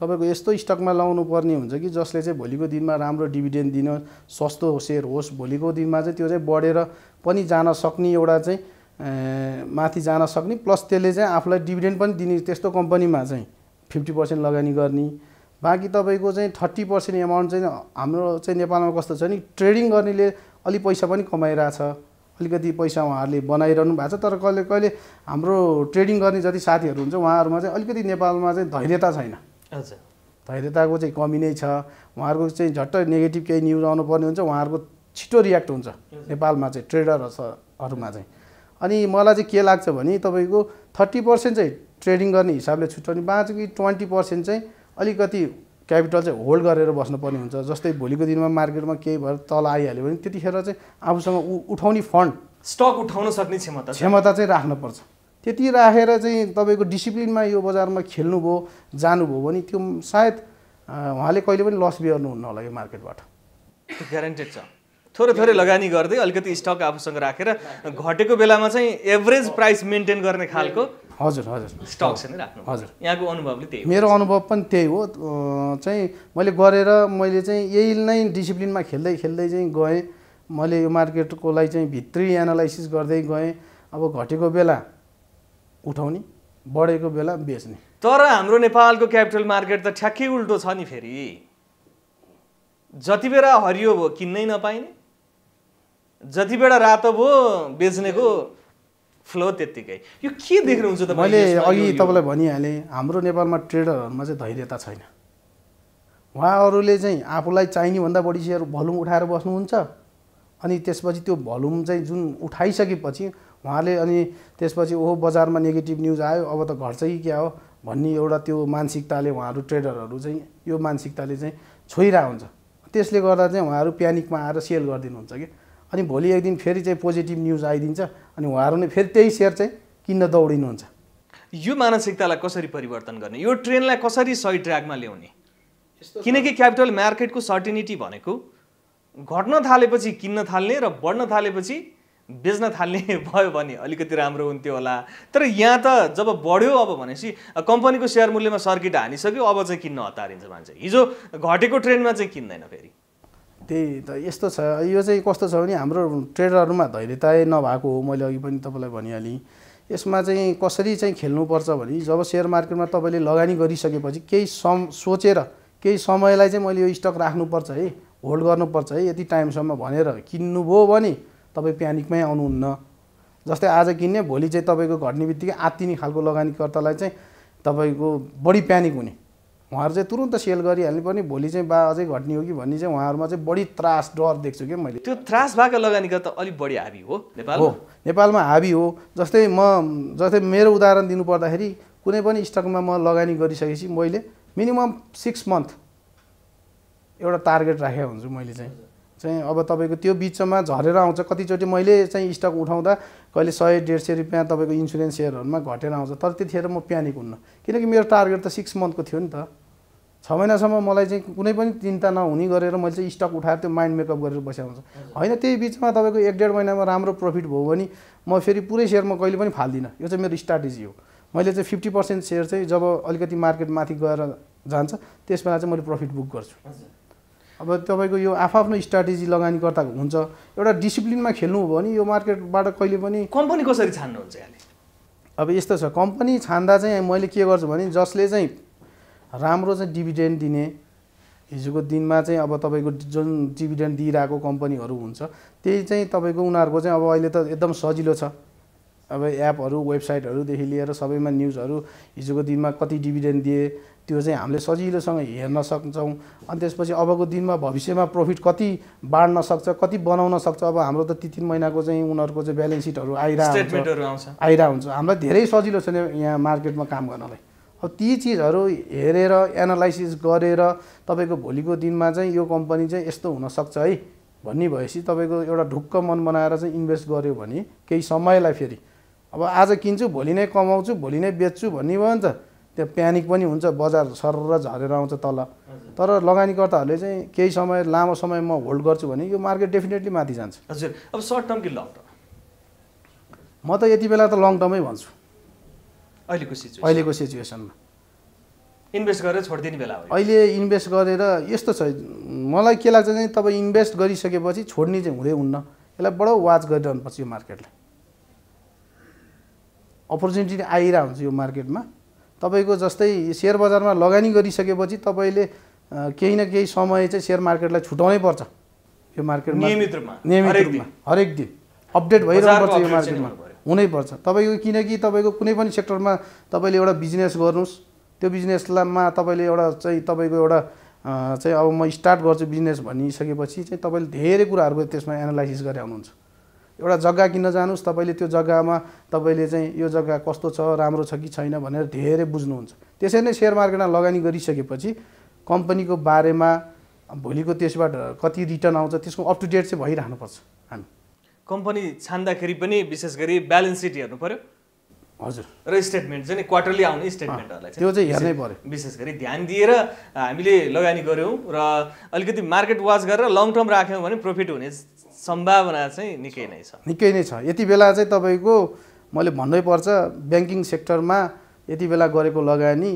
तपाईँको यस्तो स्टकमा लाउनु पर्ने हुन्छ कि जसले चाहिँ भोलिको दिनमा राम्रो डिभिडेन्ड दिन सस्तो सेयर होस् भोलिको दिनमा चाहिँ त्यो चाहिँ बढेर पनि जान सक्ने एउटा चाहिँ माथि जान सक्ने प्लस त्यसले चाहिँ आफूलाई डिभिडेन्ड पनि दिने त्यस्तो कम्पनीमा चाहिँ फिफ्टी पर्सेन्ट लगानी गर्ने बाँकी तपाईँको चाहिँ थर्टी पर्सेन्ट एमाउन्ट चाहिँ हाम्रो चाहिँ नेपालमा कस्तो छ नि ट्रेडिङ गर्नेले अलि पैसा पनि कमाइरहेछ अलिकति पैसा उहाँहरूले बनाइरहनु भएको छ तर कहिले कहिले हाम्रो ट्रेडिङ गर्ने जति साथीहरू हुन्छ उहाँहरूमा चाहिँ अलिकति नेपालमा चाहिँ धैर्यता छैन धैर्यताको चाहिँ कमी नै छ उहाँहरूको चाहिँ झट्ट नेगेटिभ केही न्युज आउनुपर्ने हुन्छ उहाँहरूको छिटो रियाक्ट हुन्छ नेपालमा चाहिँ ट्रेडरहरूमा चाहिँ अनि मलाई चाहिँ के लाग्छ भने तपाईँको थर्टी पर्सेन्ट चाहिँ ट्रेडिङ गर्ने हिसाबले छुट्याउने बाँच्यो कि ट्वेन्टी पर्सेन्ट चाहिँ अलिकति क्यापिटल चाहिँ होल्ड गरेर बस्नुपर्ने हुन्छ जस्तै भोलिको दिनमा मार्केटमा केही भएर तल आइहाल्यो भने त्यतिखेर चाहिँ आफूसँग उठाउने फन्ड स्टक उठाउन सक्ने क्षमता क्षमता चाहिँ राख्नुपर्छ त्यति राखेर चाहिँ तपाईँको डिसिप्लिनमा यो बजारमा खेल्नुभयो जानुभयो भने त्यो सायद उहाँले कहिले पनि लस बिहोर्नुहुन्न होला यो मार्केटबाट ग्यारेन्टेड छ थोरै थोरै लगानी गर्दै अलिकति स्टक आफूसँग राखेर घटेको बेलामा चाहिँ एभरेज प्राइस मेन्टेन गर्ने खालको हजुर हजुर स्टक छैन राख्नु हजुर यहाँको अनुभवले त्यही मेरो अनुभव पनि त्यही हो चाहिँ मैले गरेर मैले चाहिँ यही नै डिसिप्लिनमा खेल्दै खेल्दै चाहिँ गएँ मैले यो मार्केटकोलाई चाहिँ भित्री एनालाइसिस गर्दै गएँ अब घटेको बेला उठाउने बढेको बेला बेच्ने तर हाम्रो नेपालको क्यापिटल मार्केट त ठ्याक्कै उल्टो छ नि फेरि जति बेला हरियो भयो किन्नै नपाइने जति बेला रातो भयो बेच्नेको फ्लो त्यत्तिकै यो के देख्नुहुन्छ त मैले अघि तपाईँलाई भनिहालेँ हाम्रो नेपालमा ट्रेडरहरूमा चाहिँ धैर्यता छैन उहाँहरूले चाहिँ आफूलाई चाहिने भन्दा बढी सेयर भलुम उठाएर बस्नुहुन्छ अनि त्यसपछि त्यो भलुम चाहिँ जुन उठाइसकेपछि उहाँले अनि त्यसपछि ओहो बजारमा नेगेटिभ न्युज आयो अब त घट्छ कि क्या हो भन्ने एउटा त्यो मानसिकताले उहाँहरू ट्रेडरहरू चाहिँ यो मानसिकताले चाहिँ छोइरहेको हुन्छ त्यसले गर्दा चाहिँ उहाँहरू प्यानिकमा आएर सेल गरिदिनुहुन्छ कि अनि भोलि एक दिन फेरि चाहिँ पोजिटिभ न्युज आइदिन्छ अनि उहाँहरू नै फेरि त्यही सेयर चाहिँ किन्न दौडिनुहुन्छ यो मानसिकतालाई कसरी परिवर्तन गर्ने यो ट्रेनलाई कसरी सही ट्र्याकमा ल्याउने किनकि क्यापिटल मार्केटको सर्टिनिटी भनेको घट्न थालेपछि किन्न थाल्ने र बढ्न थालेपछि बेच्न थाल्ने भयो भने अलिकति राम्रो हुन्थ्यो होला तर यहाँ त जब बढ्यो अब भनेपछि कम्पनीको सेयर मूल्यमा सर्किट हानिसक्यो अब चाहिँ किन्न हतारिन्छ मान्छे हिजो घटेको ट्रेन्डमा चाहिँ किन्दैन फेरि त्यही त यस्तो छ यो चाहिँ कस्तो छ भने हाम्रो ट्रेडरहरूमा धैर्यताय नभएको हो मैले अघि पनि तपाईँलाई भनिहालेँ यसमा चाहिँ कसरी चाहिँ खेल्नुपर्छ भने जब सेयर मार्केटमा तपाईँले लगानी गरिसकेपछि केही सम सोचेर केही समयलाई चाहिँ मैले यो स्टक राख्नुपर्छ है होल्ड गर्नुपर्छ है यति टाइमसम्म भनेर किन्नुभयो भने तपाईँ प्यानिकमै आउनुहुन्न जस्तै आज किन्ने भोलि चाहिँ तपाईँको घट्ने बित्तिकै आत्तिने खालको लगानीकर्तालाई चाहिँ तपाईँको बढी प्यानिक हुने उहाँहरू चाहिँ तुरन्त सेल गरिहाल्ने पनि भोलि चाहिँ बा अझै घट्ने हो कि भन्ने चाहिँ उहाँहरूमा चाहिँ बढी त्रास डर देख्छु क्या मैले त्यो त्रास भएको लगानी गर्दा अलिक बढी हाबी हो नेपाल हो नेपालमा हाबी हो जस्तै म जस्तै मेरो उदाहरण दिनुपर्दाखेरि कुनै पनि स्टकमा म लगानी गरिसकेपछि मैले मिनिमम सिक्स मन्थ एउटा टार्गेट राखेको हुन्छु मैले चाहिँ चाहिँ अब तपाईँको त्यो बिचमा झरेर आउँछ कतिचोटि मैले चाहिँ स्टक उठाउँदा कहिले सय डेढ सय रुपियाँ तपाईँको इन्सुरेन्स सेयरहरूमा घटेर आउँछ तर त्यतिखेर म प्यानिक हुन्न किनकि मेरो टार्गेट त सिक्स मन्थको थियो नि त छ महिनासम्म मलाई चाहिँ कुनै पनि चिन्ता नहुने गरेर मैले चाहिँ स्टक उठाएर त्यो माइन्ड मेकअप गरेर बसेको हुन्छ होइन त्यही बिचमा तपाईँको एक डेढ महिनामा राम्रो प्रफिट भयो भने म फेरि पुरै सेयरमा कहिले पनि फाल्दिनँ यो चाहिँ मेरो स्ट्राटेजी हो मैले चाहिँ फिफ्टी पर्सेन्ट सेयर चाहिँ जब अलिकति मार्केट माथि गएर जान्छ त्यसबेला चाहिँ मैले प्रफिट बुक गर्छु अब तपाईँको यो आफआफ्नो स्ट्राटेजी लगानीकर्ताको हुन्छ एउटा डिसिप्लिनमा खेल्नु खेल्नुभयो भने यो मार्केटबाट कहिले पनि कम्पनी कसरी छान्नुहुन्छ यहाँले अब यस्तो छ कम्पनी छान्दा चाहिँ मैले के गर्छु भने जसले चाहिँ राम्रो चाहिँ डिभिडेन्ड दिने हिजोको दिनमा चाहिँ अब तपाईँको जुन डिभिडेन्ड दिइरहेको कम्पनीहरू हुन्छ त्यही चाहिँ तपाईँको उनीहरूको चाहिँ अब अहिले त एकदम सजिलो छ अब एपहरू वेबसाइटहरूदेखि लिएर सबैमा न्युजहरू हिजोको दिनमा कति डिभिडेन्ड दिए त्यो चाहिँ हामीले सजिलोसँग हेर्न सक्छौँ अनि त्यसपछि अबको दिनमा भविष्यमा प्रफिट कति बाँड्न सक्छ कति बनाउन सक्छ अब हाम्रो त ती तिन महिनाको चाहिँ उनीहरूको चाहिँ ब्यालेन्स सिटहरू आइरहन्छ आइरह हुन्छ हामीलाई धेरै सजिलो छ यहाँ मार्केटमा काम गर्नलाई अब ती चिजहरू हेरेर एनालाइसिस गरेर तपाईँको भोलिको दिनमा चाहिँ यो कम्पनी चाहिँ यस्तो हुनसक्छ है भन्ने भएपछि तपाईँको एउटा ढुक्क मन बनाएर चाहिँ इन्भेस्ट गर्यो भने केही समयलाई फेरि अब आज किन्छु भोलि नै कमाउँछु भोलि नै बेच्छु भन्ने भयो नि त त्यो प्यानिक पनि हुन्छ बजार सर र झरेर आउँछ तल तर लगानीकर्ताहरूले चाहिँ केही समय लामो समय म होल्ड गर्छु भने यो मार्केट डेफिनेटली माथि जान्छ हजुर अब सर्ट टर्म कि लङ टर्म म त यति बेला त लङ टर्मै भन्छु अहिलेको सिचुएसन अहिलेको सिचुएसनमा इन्भेस्ट गरेर छोडिदिने बेला हो अहिले इन्भेस्ट गरेर यस्तो छ मलाई के लाग्छ भने तपाईँ इन्भेस्ट गरिसकेपछि छोड्ने चाहिँ हुँदै हुन्न यसलाई बडो वाच गरिरहनुपर्छ यो मार्केटलाई अपर्च्युनिटी आइरहेको हुन्छ यो मार्केटमा तपाईँको जस्तै सेयर बजारमा लगानी गरिसकेपछि तपाईँले केही न केही समय चाहिँ सेयर मार्केटलाई छुटाउनै पर्छ यो मार्केटमा नियमित रूपमा नियमित रूपमा हरेक दिन अपडेट भइरहनु पर्छ यो मार्केटमा हुनैपर्छ तपाईँको किनकि तपाईँको कुनै पनि सेक्टरमा तपाईँले एउटा बिजनेस गर्नुहोस् त्यो बिजनेसलाईमा तपाईँले एउटा चाहिँ तपाईँको एउटा चाहिँ अब म स्टार्ट गर्छु बिजनेस भनिसकेपछि चाहिँ तपाईँले धेरै कुराहरूको त्यसमा एनालाइसिस गरेर आउनुहुन्छ एउटा जग्गा किन्न जानुहोस् तपाईँले त्यो जग्गामा तपाईँले चाहिँ यो जग्गा कस्तो छ राम्रो छ कि छैन भनेर धेरै बुझ्नुहुन्छ त्यसरी नै सेयर मार्केटमा लगानी गरिसकेपछि कम्पनीको बारेमा भोलिको त्यसबाट कति रिटर्न आउँछ त्यसको अप टु डेट चाहिँ भइरहनुपर्छ हामी कम्पनी छान्दाखेरि पनि विशेष गरी ब्यालेन्स सिट हेर्नु पऱ्यो हजुर र स्टेटमेन्ट चाहिँ क्वार्टरली आउने स्टेटमेन्टहरूलाई त्यो चाहिँ हेर्नै पऱ्यो विशेष गरी ध्यान दिएर हामीले लगानी गऱ्यौँ र अलिकति मार्केट वाच गरेर लङ टर्म राख्यौँ भने प्रफिट हुने सम्भावना चाहिँ निकै नै छ निकै नै छ यति बेला चाहिँ तपाईँको मैले भन्नै पर्छ ब्याङ्किङ सेक्टरमा यति बेला गरेको लगानी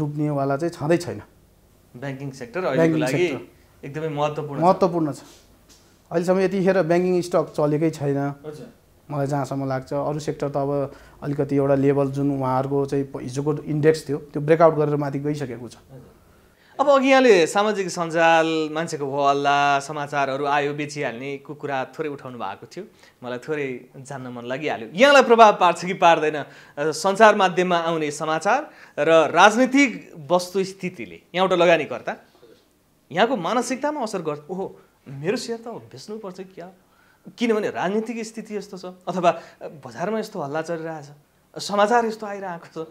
डुब्नेवाला चाहिँ छँदै छैन ब्याङ्किङ सेक्टर लागि एकदमै महत्त्वपूर्ण महत्त्वपूर्ण छ अहिलेसम्म यतिखेर ब्याङ्किङ स्टक चलेकै छैन मलाई जहाँसम्म लाग्छ अरू सेक्टर त अब अलिकति एउटा लेभल जुन उहाँहरूको चाहिँ हिजोको इन्डेक्स थियो त्यो ब्रेकआउट गरेर माथि गइसकेको छ अब अघि यहाँले सामाजिक सञ्जाल मान्छेको हल्ला समाचारहरू आयो बेचिहाल्नेको कुरा थोरै उठाउनु भएको थियो मलाई थोरै जान्न मन लागिहाल्यो यहाँलाई प्रभाव पार्छ कि पार्दैन सञ्चार माध्यममा आउने समाचार र राजनीतिक वस्तुस्थितिले यहाँ एउटा लगानीकर्ता यहाँको मानसिकतामा असर गर् ओहो मेरो सेयर त बेच्नुपर्छ क्या किनभने राजनीतिक स्थिति यस्तो छ अथवा बजारमा यस्तो हल्ला चलिरहेछ समाचार यस्तो आइरहेको छ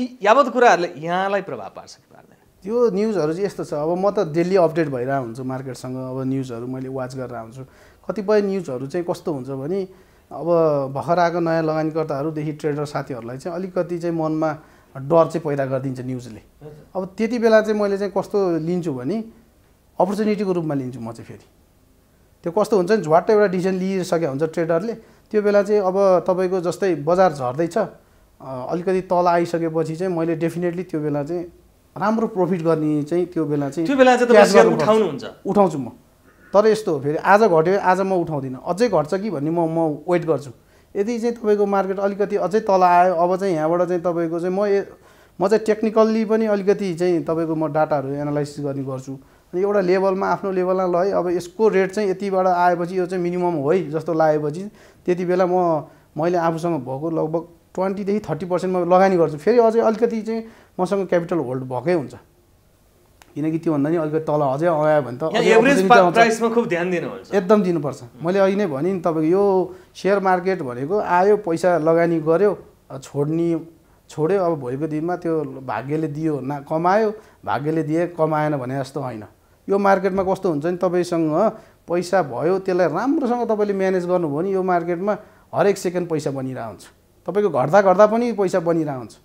यी यावत कुराहरूले यहाँलाई प्रभाव पार्छ कि पार्दैन त्यो न्युजहरू चाहिँ यस्तो छ अब म त डेली अपडेट भइरहेको हुन्छु मार्केटसँग अब न्युजहरू मैले वाच गरेर हुन्छु कतिपय न्युजहरू चाहिँ कस्तो हुन्छ भने अब भर्खर आएको नयाँ लगानीकर्ताहरूदेखि ट्रेडर साथीहरूलाई चाहिँ अलिकति चाहिँ मनमा डर चाहिँ पैदा गरिदिन्छ न्युजले अब त्यति बेला चाहिँ मैले चाहिँ कस्तो लिन्छु भने अपर्च्युनिटीको रूपमा लिन्छु म चाहिँ फेरि त्यो कस्तो हुन्छ नि झ्वाट एउटा डिसिजन लिइसकेको हुन्छ ट्रेडरले त्यो बेला चाहिँ अब तपाईँको जस्तै बजार झर्दैछ अलिकति तल आइसकेपछि चाहिँ मैले डेफिनेटली त्यो बेला चाहिँ राम्रो प्रफिट गर्ने चाहिँ त्यो बेला चाहिँ त्यो बेला चाहिँ उठाउनुहुन्छ उठाउँछु म तर यस्तो हो फेरि आज घट्यो आज म उठाउँदिनँ अझै घट्छ कि भन्ने म म वेट गर्छु यदि चाहिँ तपाईँको मार्केट अलिकति अझै तल आयो अब चाहिँ यहाँबाट चाहिँ तपाईँको चाहिँ म म चाहिँ टेक्निकल्ली पनि अलिकति चाहिँ तपाईँको म डाटाहरू एनालाइसिस गर्ने गर्छु अनि एउटा लेभलमा आफ्नो लेभलमा ल है अब यसको रेट चाहिँ यतिबाट आएपछि यो चाहिँ मिनिमम हो है जस्तो लागेपछि त्यति बेला म मैले आफूसँग भएको लगभग ट्वेन्टीदेखि थर्टी पर्सेन्ट म लगानी गर्छु फेरि अझै अलिकति चाहिँ मसँग क्यापिटल होल्ड भएकै हुन्छ किनकि त्योभन्दा नि अलिकति तल अझै अगायो भने त एकदम दिनुपर्छ मैले अहिले नै भने नि तपाईँको यो सेयर मार्केट भनेको आयो पैसा लगानी गऱ्यो छोड्ने छोड्यो अब भोलिको दिनमा त्यो भाग्यले दियो ना कमायो भाग्यले दिए कमाएन भने जस्तो होइन यो मार्केटमा कस्तो हुन्छ नि तपाईँसँग पैसा भयो त्यसलाई राम्रोसँग तपाईँले म्यानेज गर्नुभयो भने यो मार्केटमा हरेक सेकेन्ड पैसा बनिरहेको हुन्छ तपाईँको घट्दा घट्दा पनि पैसा बनिरहन्छ हुन्छ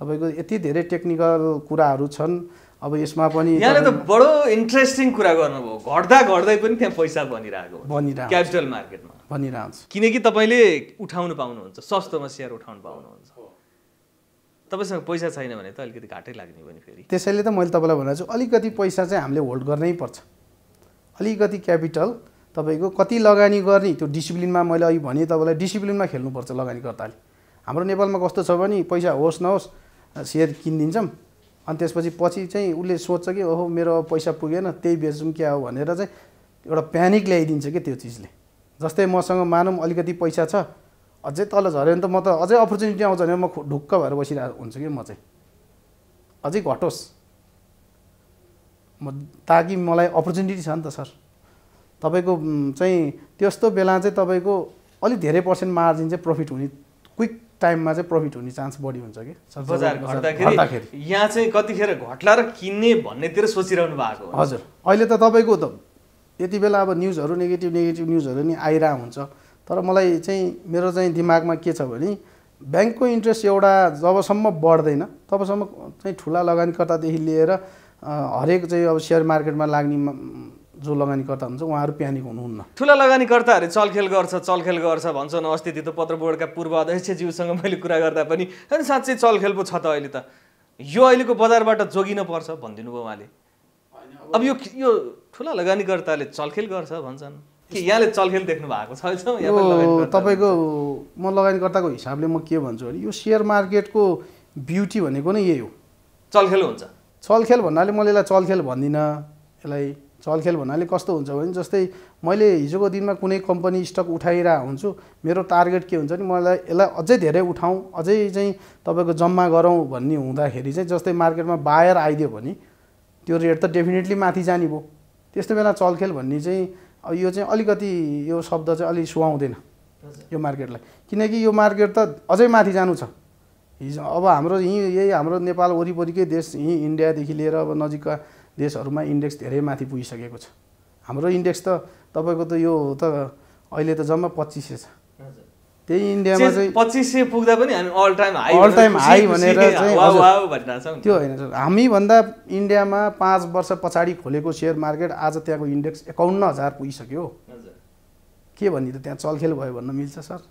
तपाईँको यति धेरै टेक्निकल कुराहरू छन् अब यसमा पनि यहाँले त बडो इन्ट्रेस्टिङ कुरा गर्नुभयो घट्दा घट्दै पनि त्यहाँ पैसा बनिरहेको बनिरहेको क्यापिटल मार्केटमा बनिरहन्छ किनकि तपाईँले उठाउनु पाउनुहुन्छ सस्तोमा सेयर उठाउनु पाउनुहुन्छ तपाईँसँग पैसा छैन भने त अलिकति घाटै लाग्ने पनि फेरि त्यसैले त मैले तपाईँलाई भनेको छु अलिकति पैसा चाहिँ हामीले होल्ड गर्नै पर्छ अलिकति क्यापिटल तपाईँको कति लगानी गर्ने त्यो डिसिप्लिनमा मैले अघि भने तपाईँलाई डिसिप्लिनमा खेल्नुपर्छ लगानीकर्ताले हाम्रो नेपालमा कस्तो छ भने पैसा होस् नहोस् सेयर किनिदिन्छौँ अनि त्यसपछि पछि चाहिँ उसले सोध्छ कि ओहो मेरो पैसा पुगेन त्यही बेच्छौँ क्या हो भनेर चाहिँ एउटा प्यानिक ल्याइदिन्छ क्या त्यो चिजले जस्तै मसँग मानौँ अलिकति पैसा छ अझै तल झऱ्यो भने त म त अझै अपर्च्युनिटी आउँछ भने म ढुक्क भएर बसिरहेको हुन्छु कि म चाहिँ अझै घटोस् म ताकि मलाई अपर्च्युनिटी छ नि त सर तपाईँको चाहिँ त्यस्तो बेला चाहिँ तपाईँको अलिक धेरै पर्सेन्ट मार्जिन चाहिँ प्रफिट हुने क्विक टाइममा चाहिँ प्रफिट हुने चान्स बढी हुन्छ कि बजार यहाँ चाहिँ कतिखेर घट्ला र किन्ने भन्नेतिर सोचिरहनु भएको हजुर अहिले त तपाईँको त यति बेला अब न्युजहरू नेगेटिभ नेगेटिभ न्युजहरू नि आइरहेको हुन्छ तर मलाई चाहिँ मेरो चाहिँ दिमागमा के छ भने ब्याङ्कको इन्ट्रेस्ट एउटा जबसम्म बढ्दैन तबसम्म चाहिँ ठुला लगानीकर्तादेखि लिएर हरेक चाहिँ अब सेयर मार्केटमा लाग्ने जो लगानीकर्ता हुन्छ उहाँहरू प्यानिक हुनुहुन्न ठुला लगानीकर्ताहरू चलखेल गर्छ चलखेल गर्छ भन्छन् अस्ति त्यो पत्र बोर्डका पूर्व अध्यक्षज्यूसँग मैले कुरा गर्दा पनि होइन साँच्चै चलखेल पो छ त अहिले त यो अहिलेको बजारबाट जोगिन पर्छ भनिदिनु भयो उहाँले अब यो यो ठुला लगानीकर्ताले चलखेल गर्छ भन्छन् कि यहाँले चलखेल देख्नु भएको छ तपाईँको म लगानीकर्ताको हिसाबले म के भन्छु भने यो सेयर मार्केटको ब्युटी भनेको नै यही हो चलखेल हुन्छ चलखेल भन्नाले मैले यसलाई चलखेल भन्दिनँ यसलाई चलखेल भन्नाले कस्तो हुन्छ भने जस्तै मैले हिजोको दिनमा कुनै कम्पनी स्टक उठाइरहेको हुन्छु मेरो टार्गेट के हुन्छ भने मलाई यसलाई अझै धेरै उठाउँ अझै चाहिँ तपाईँको जम्मा गरौँ भन्ने हुँदाखेरि चाहिँ जस्तै मार्केटमा बायर आइदियो भने त्यो रेट त डेफिनेटली माथि जाने भयो त्यस्तो बेला चलखेल भन्ने चाहिँ यो चाहिँ अलिकति यो शब्द चाहिँ अलिक सुहाउँदैन यो मार्केटलाई किनकि यो मार्केट त अझै माथि जानु छ हिजो अब हाम्रो यहीँ यही हाम्रो नेपाल वरिपरिकै देश यहीँ इन्डियादेखि लिएर अब नजिकका देशहरूमा इन्डेक्स धेरै माथि पुगिसकेको छ हाम्रो इन्डेक्स त तपाईँको त यो त अहिले त जम्मा पच्चिस सय छ त्यही इन्डियामा चाहिँ पच्चिस सय पुग्दा पनि हामी all time high all time high भनेर चाहिँ त्यो होइन हामीभन्दा इन्डियामा पाँच वर्ष पछाडि खोलेको सेयर मार्केट आज त्यहाँको इन्डेक्स एकाउन्न हजार पुगिसक्यो के भन्ने त त्यहाँ चलखेल भयो भन्न मिल्छ सर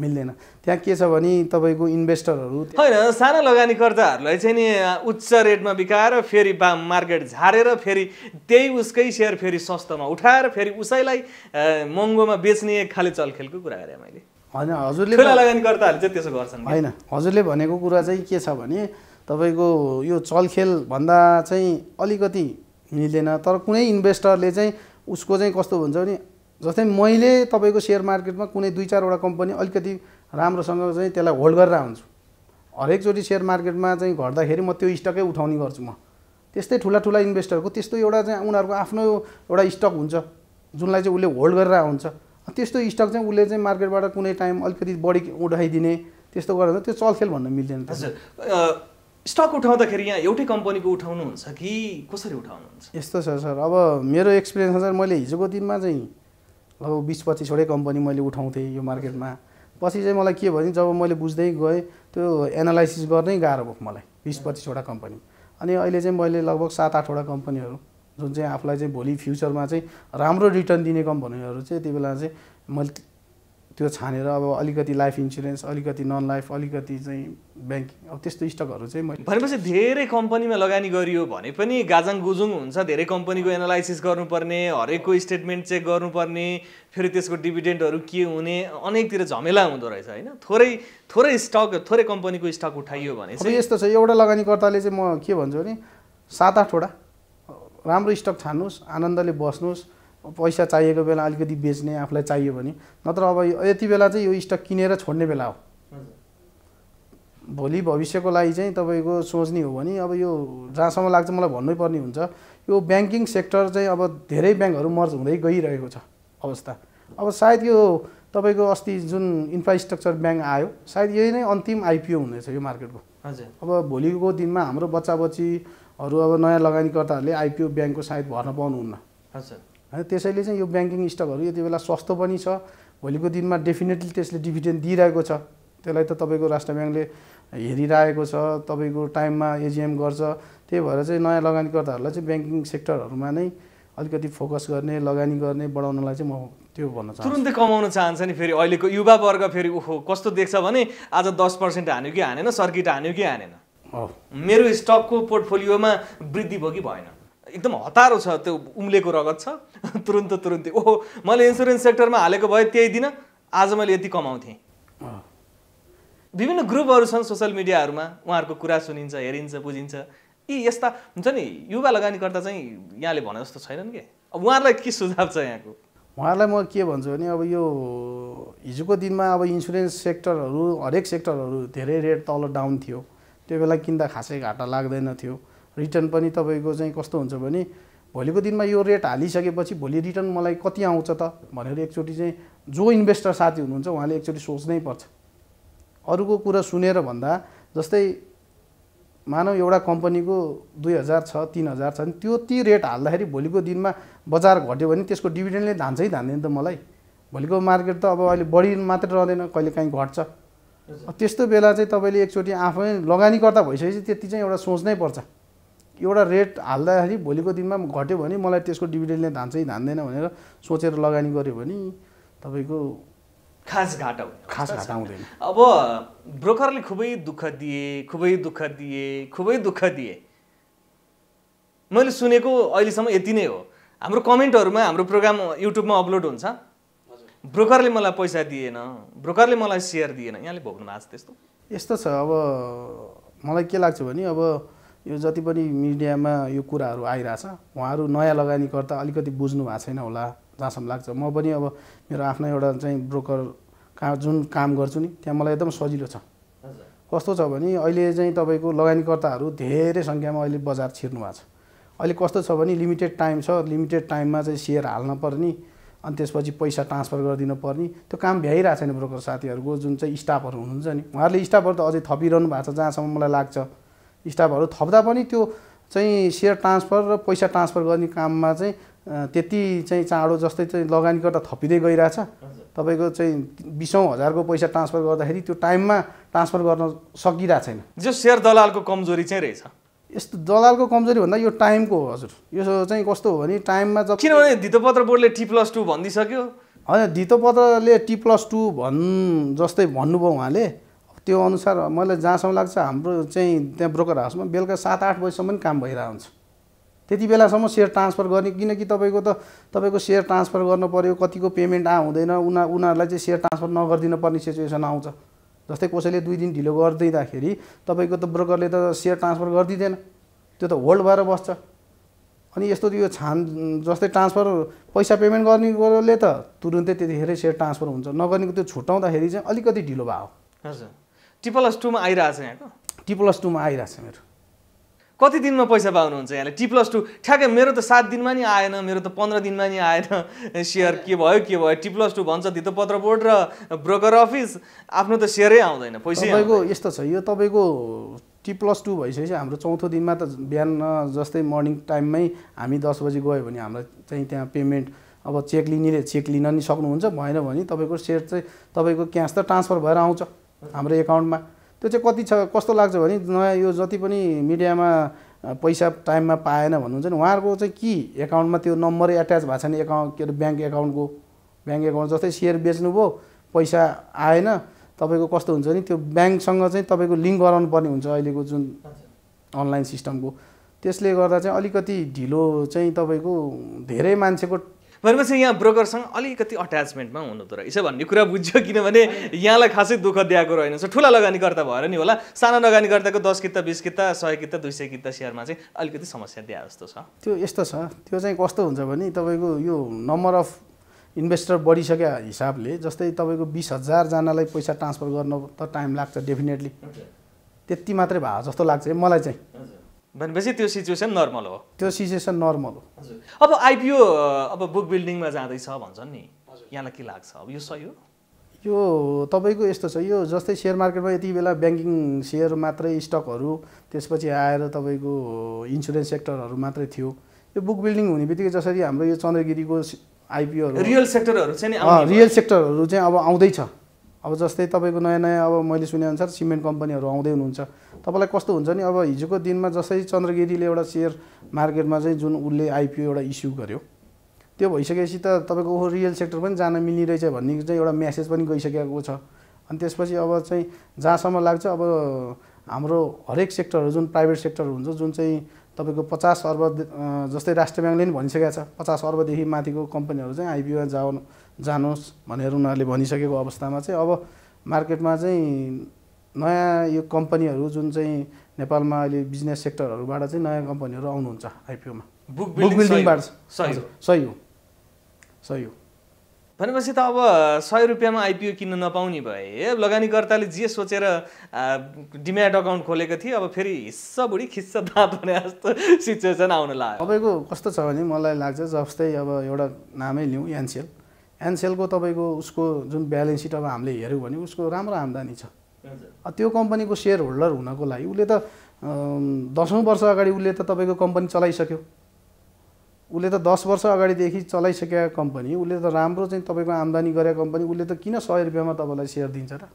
मिल्दैन त्यहाँ के छ भने तपाईँको इन्भेस्टरहरू होइन साना लगानीकर्ताहरूलाई चाहिँ नि उच्च रेटमा बिकाएर फेरि बा मार्केट झारेर फेरि त्यही उसकै सेयर फेरि सस्तोमा उठाएर फेरि उसैलाई महँगोमा बेच्ने एक खाले चलखेलको कुरा गरेँ मैले होइन हजुरले लगानीकर्ताहरूले चाहिँ त्यसो गर्छन् होइन हजुरले भनेको कुरा चाहिँ के छ भने तपाईँको यो चलखेलभन्दा चाहिँ अलिकति मिल्दैन तर कुनै इन्भेस्टरले चाहिँ उसको चाहिँ कस्तो हुन्छ भने जस्तै मैले तपाईँको सेयर मार्केटमा कुनै दुई चारवटा कम्पनी अलिकति राम्रोसँग चाहिँ त्यसलाई होल्ड गरेर हुन्छु हरेकचोटि सेयर मार्केटमा चाहिँ घट्दाखेरि म त्यो स्टकै उठाउने गर्छु म त्यस्तै ठुला ठुला इन्भेस्टरको त्यस्तो एउटा चाहिँ उनीहरूको आफ्नो एउटा स्टक हुन्छ जुनलाई चाहिँ उसले होल्ड गरेर हुन्छ त्यस्तो स्टक चाहिँ उसले चाहिँ मार्केटबाट कुनै टाइम अलिकति बढी उठाइदिने त्यस्तो गरेर त्यो चलखेल भन्न मिल्दैन स्टक उठाउँदाखेरि यहाँ एउटै कम्पनीको उठाउनुहुन्छ कि कसरी उठाउनुहुन्छ यस्तो छ सर अब मेरो एक्सपिरियन्समा सर मैले हिजोको दिनमा चाहिँ अब बिस पच्चिसवटै कम्पनी मैले उठाउँथेँ यो मार्केटमा पछि चाहिँ मलाई के भने जब मैले बुझ्दै गएँ त्यो एनालाइसिस गर्नै गाह्रो भयो मलाई बिस पच्चिसवटा कम्पनी अनि अहिले चाहिँ मैले लगभग सात आठवटा कम्पनीहरू जुन चाहिँ आफूलाई चाहिँ भोलि फ्युचरमा चाहिँ राम्रो रिटर्न दिने कम्पनीहरू चाहिँ त्यति बेला चाहिँ मैले त्यो छानेर अब अलिकति लाइफ इन्सुरेन्स अलिकति नन लाइफ अलिकति चाहिँ ब्याङ्किङ अब त्यस्तो स्टकहरू चाहिँ मैले भनेपछि धेरै कम्पनीमा लगानी गरियो भने पनि गाजाङ गुजुङ हुन्छ धेरै कम्पनीको एनालाइसिस गर्नुपर्ने हरेकको स्टेटमेन्ट चेक गर्नुपर्ने फेरि त्यसको डिभिडेन्टहरू के हुने अनेकतिर झमेला हुँदो रहेछ होइन थोरै थोरै स्टक थोरै कम्पनीको स्टक उठाइयो भने चाहिँ यस्तो छ एउटा लगानीकर्ताले चाहिँ म के भन्छु भने सात आठवटा राम्रो स्टक छान्नुहोस् आनन्दले बस्नुहोस् पैसा चाहिएको बेला अलिकति बेच्ने आफूलाई चाहियो भने नत्र अब यति बेला चाहिँ यो स्टक किनेर छोड्ने बेला हो भोलि भविष्यको लागि चाहिँ तपाईँको सोच्ने हो भने अब यो जहाँसम्म लाग्छ मलाई भन्नै पर्ने हुन्छ यो ब्याङ्किङ सेक्टर चाहिँ अब धेरै ब्याङ्कहरू मर्ज हुँदै गइरहेको छ अवस्था अब सायद यो तपाईँको अस्ति जुन इन्फ्रास्ट्रक्चर ब्याङ्क आयो सायद यही नै अन्तिम आइपिओ हुनेछ यो मार्केटको हजुर अब भोलिको दिनमा हाम्रो बच्चा बच्चीहरू अब नयाँ लगानीकर्ताहरूले आइपिओ ब्याङ्कको सायद भर्न पाउनुहुन्न हजुर होइन त्यसैले चाहिँ यो ब्याङ्किङ स्टकहरू यति बेला सस्तो पनि छ भोलिको दिनमा डेफिनेटली त्यसले डिभिडेन्ड दिइरहेको छ त्यसलाई त तपाईँको राष्ट्र ब्याङ्कले हेरिरहेको छ तपाईँको टाइममा एजिएम गर्छ त्यही भएर चाहिँ नयाँ लगानीकर्ताहरूलाई चाहिँ ब्याङ्किङ सेक्टरहरूमा नै अलिकति फोकस गर्ने लगानी गर्ने बढाउनलाई चाहिँ म त्यो भन्न चाहन्छु तुरुन्तै कमाउन चाहन्छ नि फेरि अहिलेको युवावर्ग फेरि ओहो कस्तो देख्छ भने आज दस पर्सेन्ट हान्यो कि हानेन सर्किट हान्यो कि हानेन मेरो स्टकको पोर्टफोलियोमा वृद्धि भयो कि भएन एकदम हतारो छ त्यो उम्लेको रगत छ तुरुन्त तुरुन्तै ओहो मैले इन्सुरेन्स सेक्टरमा हालेको भए त्यही दिन आज मैले यति कमाउँथेँ विभिन्न ग्रुपहरू छन् सोसियल मिडियाहरूमा उहाँहरूको कुरा सुनिन्छ हेरिन्छ बुझिन्छ यी यस्ता हुन्छ नि युवा लगानीकर्ता चाहिँ यहाँले भने जस्तो छैनन् कि अब उहाँहरूलाई के सुझाव छ यहाँको उहाँहरूलाई म के भन्छु भने अब यो हिजोको दिनमा अब इन्सुरेन्स सेक्टरहरू हरेक सेक्टरहरू धेरै रेट तल डाउन थियो त्यो बेला किन्दा खासै घाटा लाग्दैन थियो रिटर्न पनि तपाईँको चाहिँ कस्तो हुन्छ भने भोलिको दिनमा यो रेट हालिसकेपछि भोलि रिटर्न मलाई कति आउँछ त भनेर एकचोटि चाहिँ जो इन्भेस्टर साथी हुनुहुन्छ उहाँले एकचोटि सोच्नै पर्छ अरूको कुरा सुनेर भन्दा जस्तै मानौ एउटा कम्पनीको दुई हजार छ तिन हजार छ त्यो ती रेट हाल्दाखेरि भोलिको दिनमा बजार घट्यो भने त्यसको डिभिडेन्डले धान्छै धान्दैन त मलाई भोलिको मार्केट त अब अहिले बढी मात्रै रहँदैन कहिले काहीँ घट्छ त्यस्तो बेला चाहिँ तपाईँले एकचोटि आफै लगानीकर्ता भइसकेपछि त्यति चाहिँ एउटा सोच्नै पर्छ एउटा रेट हाल्दाखेरि भोलिको दिनमा घट्यो भने मलाई त्यसको डिभिडेन्डले धान्छ कि धान्दैन भनेर सोचेर लगानी गऱ्यो भने तपाईँको खास घाटा खास घाटा हुँदैन अब ब्रोकरले खुबै दुःख दिए खुबै दुःख दिए खुबै दुःख दिए मैले सुनेको अहिलेसम्म यति नै हो हाम्रो कमेन्टहरूमा हाम्रो प्रोग्राम युट्युबमा अपलोड हुन्छ ब्रोकरले मलाई पैसा दिएन ब्रोकरले मलाई सेयर दिएन यहाँले भोग्नु भएको छ त्यस्तो यस्तो छ अब मलाई के लाग्छ भने अब यो जति पनि मिडियामा यो कुराहरू आइरहेछ उहाँहरू नयाँ लगानीकर्ता अलिकति बुझ्नु भएको छैन होला जहाँसम्म लाग्छ म पनि अब मेरो आफ्नो एउटा चाहिँ ब्रोकर कहाँ जुन काम गर्छु नि त्यहाँ मलाई एकदम सजिलो छ कस्तो छ भने अहिले चाहिँ तपाईँको लगानीकर्ताहरू धेरै सङ्ख्यामा अहिले बजार छिर्नु भएको छ अहिले कस्तो छ भने लिमिटेड टाइम छ लिमिटेड टाइममा चाहिँ सेयर हाल्न पर्ने अनि त्यसपछि पैसा ट्रान्सफर गरिदिनु पर्ने त्यो काम भ्याइरहेको छैन ब्रोकर साथीहरूको जुन चाहिँ स्टाफहरू हुनुहुन्छ नि उहाँहरूले स्टाफहरू त अझै थपिरहनु भएको छ जहाँसम्म मलाई लाग्छ स्टाफहरू थप्दा पनि त्यो चाहिँ सेयर ट्रान्सफर र पैसा ट्रान्सफर गर्ने काममा चाहिँ त्यति चाहिँ चाँडो जस्तै चाहिँ लगानी गर्दा थपिँदै गइरहेछ तपाईँको चाहिँ बिसौँ हजारको पैसा ट्रान्सफर गर्दाखेरि त्यो टाइममा ट्रान्सफर गर्न सकिरहेको छैन जो सेयर दलालको कमजोरी चाहिँ रहेछ यस्तो दलालको कमजोरी भन्दा यो टाइमको हो हजुर यो चाहिँ कस्तो हो भने टाइममा जब किनभने धितोपत्र बोर्डले टी प्लस टू भनिदिइसक्यो होइन धितोपत्रले टी प्लस टू भन् जस्तै भन्नुभयो उहाँले त्यो अनुसार मैले जहाँसम्म लाग्छ हाम्रो चाहिँ त्यहाँ ब्रोकर हाउसमा बेलुका सात आठ बजीसम्म पनि काम भइरहेको हुन्छ त्यति बेलासम्म सेयर ट्रान्सफर गर्ने किनकि तपाईँको त तपाईँको सेयर ट्रान्सफर गर्नु पऱ्यो कतिको पेमेन्ट आ हुँदैन उना उनीहरूलाई चाहिँ सेयर ट्रान्सफर नगरिदिनु पर्ने सिचुएसन आउँछ जस्तै कसैले दुई दिन ढिलो गरिदिँदाखेरि तपाईँको त ब्रोकरले त सेयर ट्रान्सफर गरिदिँदैन त्यो त होल्ड भएर बस्छ अनि यस्तो यो छान जस्तै ट्रान्सफर पैसा पेमेन्ट गर्नेले त तुरुन्तै त्यतिखेरै सेयर ट्रान्सफर हुन्छ नगर्नेको त्यो छुट्याउँदाखेरि चाहिँ अलिकति ढिलो भयो हजुर टिप्लस टूमा आइरहेछ यहाँको टिप्लस टूमा आइरहेछ मेरो कति दिनमा पैसा पाउनुहुन्छ यहाँले प्लस टू ठ्याक्कै मेरो त सात दिनमा नि आएन मेरो त पन्ध्र दिनमा नि आएन सेयर के भयो के भयो टी प्लस टू भन्छ पत्र बोर्ड र ब्रोकर अफिस आफ्नो त सेयरै आउँदैन पैसा तपाईँको यस्तो छ यो तपाईँको प्लस टू भइसकेपछि हाम्रो चौथो दिनमा त बिहान जस्तै मर्निङ टाइममै हामी दस बजी गयो भने हामीलाई चाहिँ त्यहाँ पेमेन्ट अब चेक लिने चेक लिन नि सक्नुहुन्छ भएन भने तपाईँको सेयर चाहिँ तपाईँको क्यास त ट्रान्सफर भएर आउँछ हाम्रो एकाउन्टमा त्यो चाहिँ कति छ कस्तो लाग्छ भने नयाँ यो जति पनि मिडियामा पैसा टाइममा पाएन भन्नुहुन्छ नि उहाँहरूको चाहिँ कि एकाउन्टमा त्यो नम्बरै एट्याच भएको छ नि एकाउन्ट के अरे ब्याङ्क एकाउन्टको ब्याङ्क एकाउन्ट जस्तै सेयर बेच्नुभयो पैसा आएन तपाईँको कस्तो हुन्छ भने त्यो ब्याङ्कसँग चाहिँ तपाईँको लिङ्क गराउनु पर्ने हुन्छ अहिलेको जुन अनलाइन सिस्टमको त्यसले गर्दा चाहिँ अलिकति ढिलो चाहिँ तपाईँको धेरै मान्छेको भनेपछि यहाँ ब्रोकरसँग अलिकति अट्याचमेन्टमा हुनु हुनुहुँदो रहेछ भन्ने कुरा बुझ्यो किनभने यहाँलाई खासै दुःख दिएको रहेन सो ठुला लगानीकर्ता भएर नि होला साना लगानीकर्ताको दस किता बिस किता सय किता दुई सय किता सेयरमा चाहिँ अलिकति समस्या दिए जस्तो छ त्यो यस्तो छ त्यो चाहिँ कस्तो हुन्छ भने तपाईँको यो नम्बर अफ इन्भेस्टर बढिसके हिसाबले जस्तै तपाईँको बिस हजारजनालाई पैसा ट्रान्सफर गर्न त टाइम लाग्छ डेफिनेटली त्यति मात्रै भएको जस्तो लाग्छ मलाई चाहिँ भनेपछि त्यो सिचुएसन नर्मल हो त्यो सिचुएसन नर्मल हो अब आइपिओ अब बुक बिल्डिङमा जाँदैछ भन्छन् नि यहाँलाई के लाग्छ अब यो सही हो यो तपाईँको यस्तो छ यो जस्तै सेयर मार्केटमा यति बेला ब्याङ्किङ सेयर मात्रै स्टकहरू त्यसपछि आएर तपाईँको इन्सुरेन्स सेक्टरहरू मात्रै थियो यो बुक बिल्डिङ हुने बित्तिकै जसरी हाम्रो यो चन्द्रगिरीको आइपिओहरू रियल सेक्टरहरू चाहिँ रियल सेक्टरहरू चाहिँ अब आउँदैछ अब जस्तै तपाईँको नयाँ नयाँ अब मैले सुनेअनुसार सिमेन्ट कम्पनीहरू आउँदै हुनुहुन्छ तपाईँलाई कस्तो हुन्छ नि अब हिजोको दिनमा जस्तै चन्द्रगिरीले एउटा सेयर मार्केटमा चाहिँ जुन उसले आइपिओ एउटा इस्यु गर्यो त्यो भइसकेपछि त तपाईँको ओहो रियल सेक्टर पनि जान मिलिरहेछ भन्ने चाहिँ एउटा म्यासेज पनि गइसकेको छ अनि त्यसपछि अब चाहिँ जहाँसम्म लाग्छ अब हाम्रो हरेक सेक्टरहरू जुन प्राइभेट सेक्टर हुन्छ जुन चाहिँ तपाईँको पचास अर्ब जस्तै राष्ट्र ब्याङ्कले पनि भनिसकेको छ पचास अर्बदेखि माथिको कम्पनीहरू चाहिँ आइपिओमा जाओ जानुहोस् भनेर उनीहरूले भनिसकेको अवस्थामा चाहिँ अब मार्केटमा चाहिँ नयाँ यो कम्पनीहरू जुन चाहिँ नेपालमा अहिले बिजनेस सेक्टरहरूबाट चाहिँ नयाँ कम्पनीहरू आउनुहुन्छ आइपिओमा बुक बिल्डिङबाट सही हो सही हो सही हो भनेपछि त अब सय रुपियाँमा आइपिओ किन्न नपाउने भए लगानीकर्ताले जे सोचेर डिम्याट अकाउन्ट खोलेको थिएँ अब फेरि हिस्सा बुढी खिस्सा दाँत भने जस्तो सिचुएसन आउन लाग्यो तपाईँको कस्तो छ भने मलाई लाग्छ जस्तै अब एउटा नामै लिउँ एनसिएल एनसेलको तपाईँको उसको जुन ब्यालेन्स सिट अब हामीले हेऱ्यौँ भने उसको राम्रो आम्दानी छ त्यो कम्पनीको सेयर होल्डर हुनको लागि उसले त दसौँ वर्ष अगाडि उसले त तपाईँको कम्पनी चलाइसक्यो उसले त दस वर्ष अगाडिदेखि चलाइसकेका कम्पनी उसले त राम्रो चाहिँ तपाईँको आम्दानी गरेको कम्पनी उसले त किन सय रुपियाँमा तपाईँलाई सेयर दिन्छ र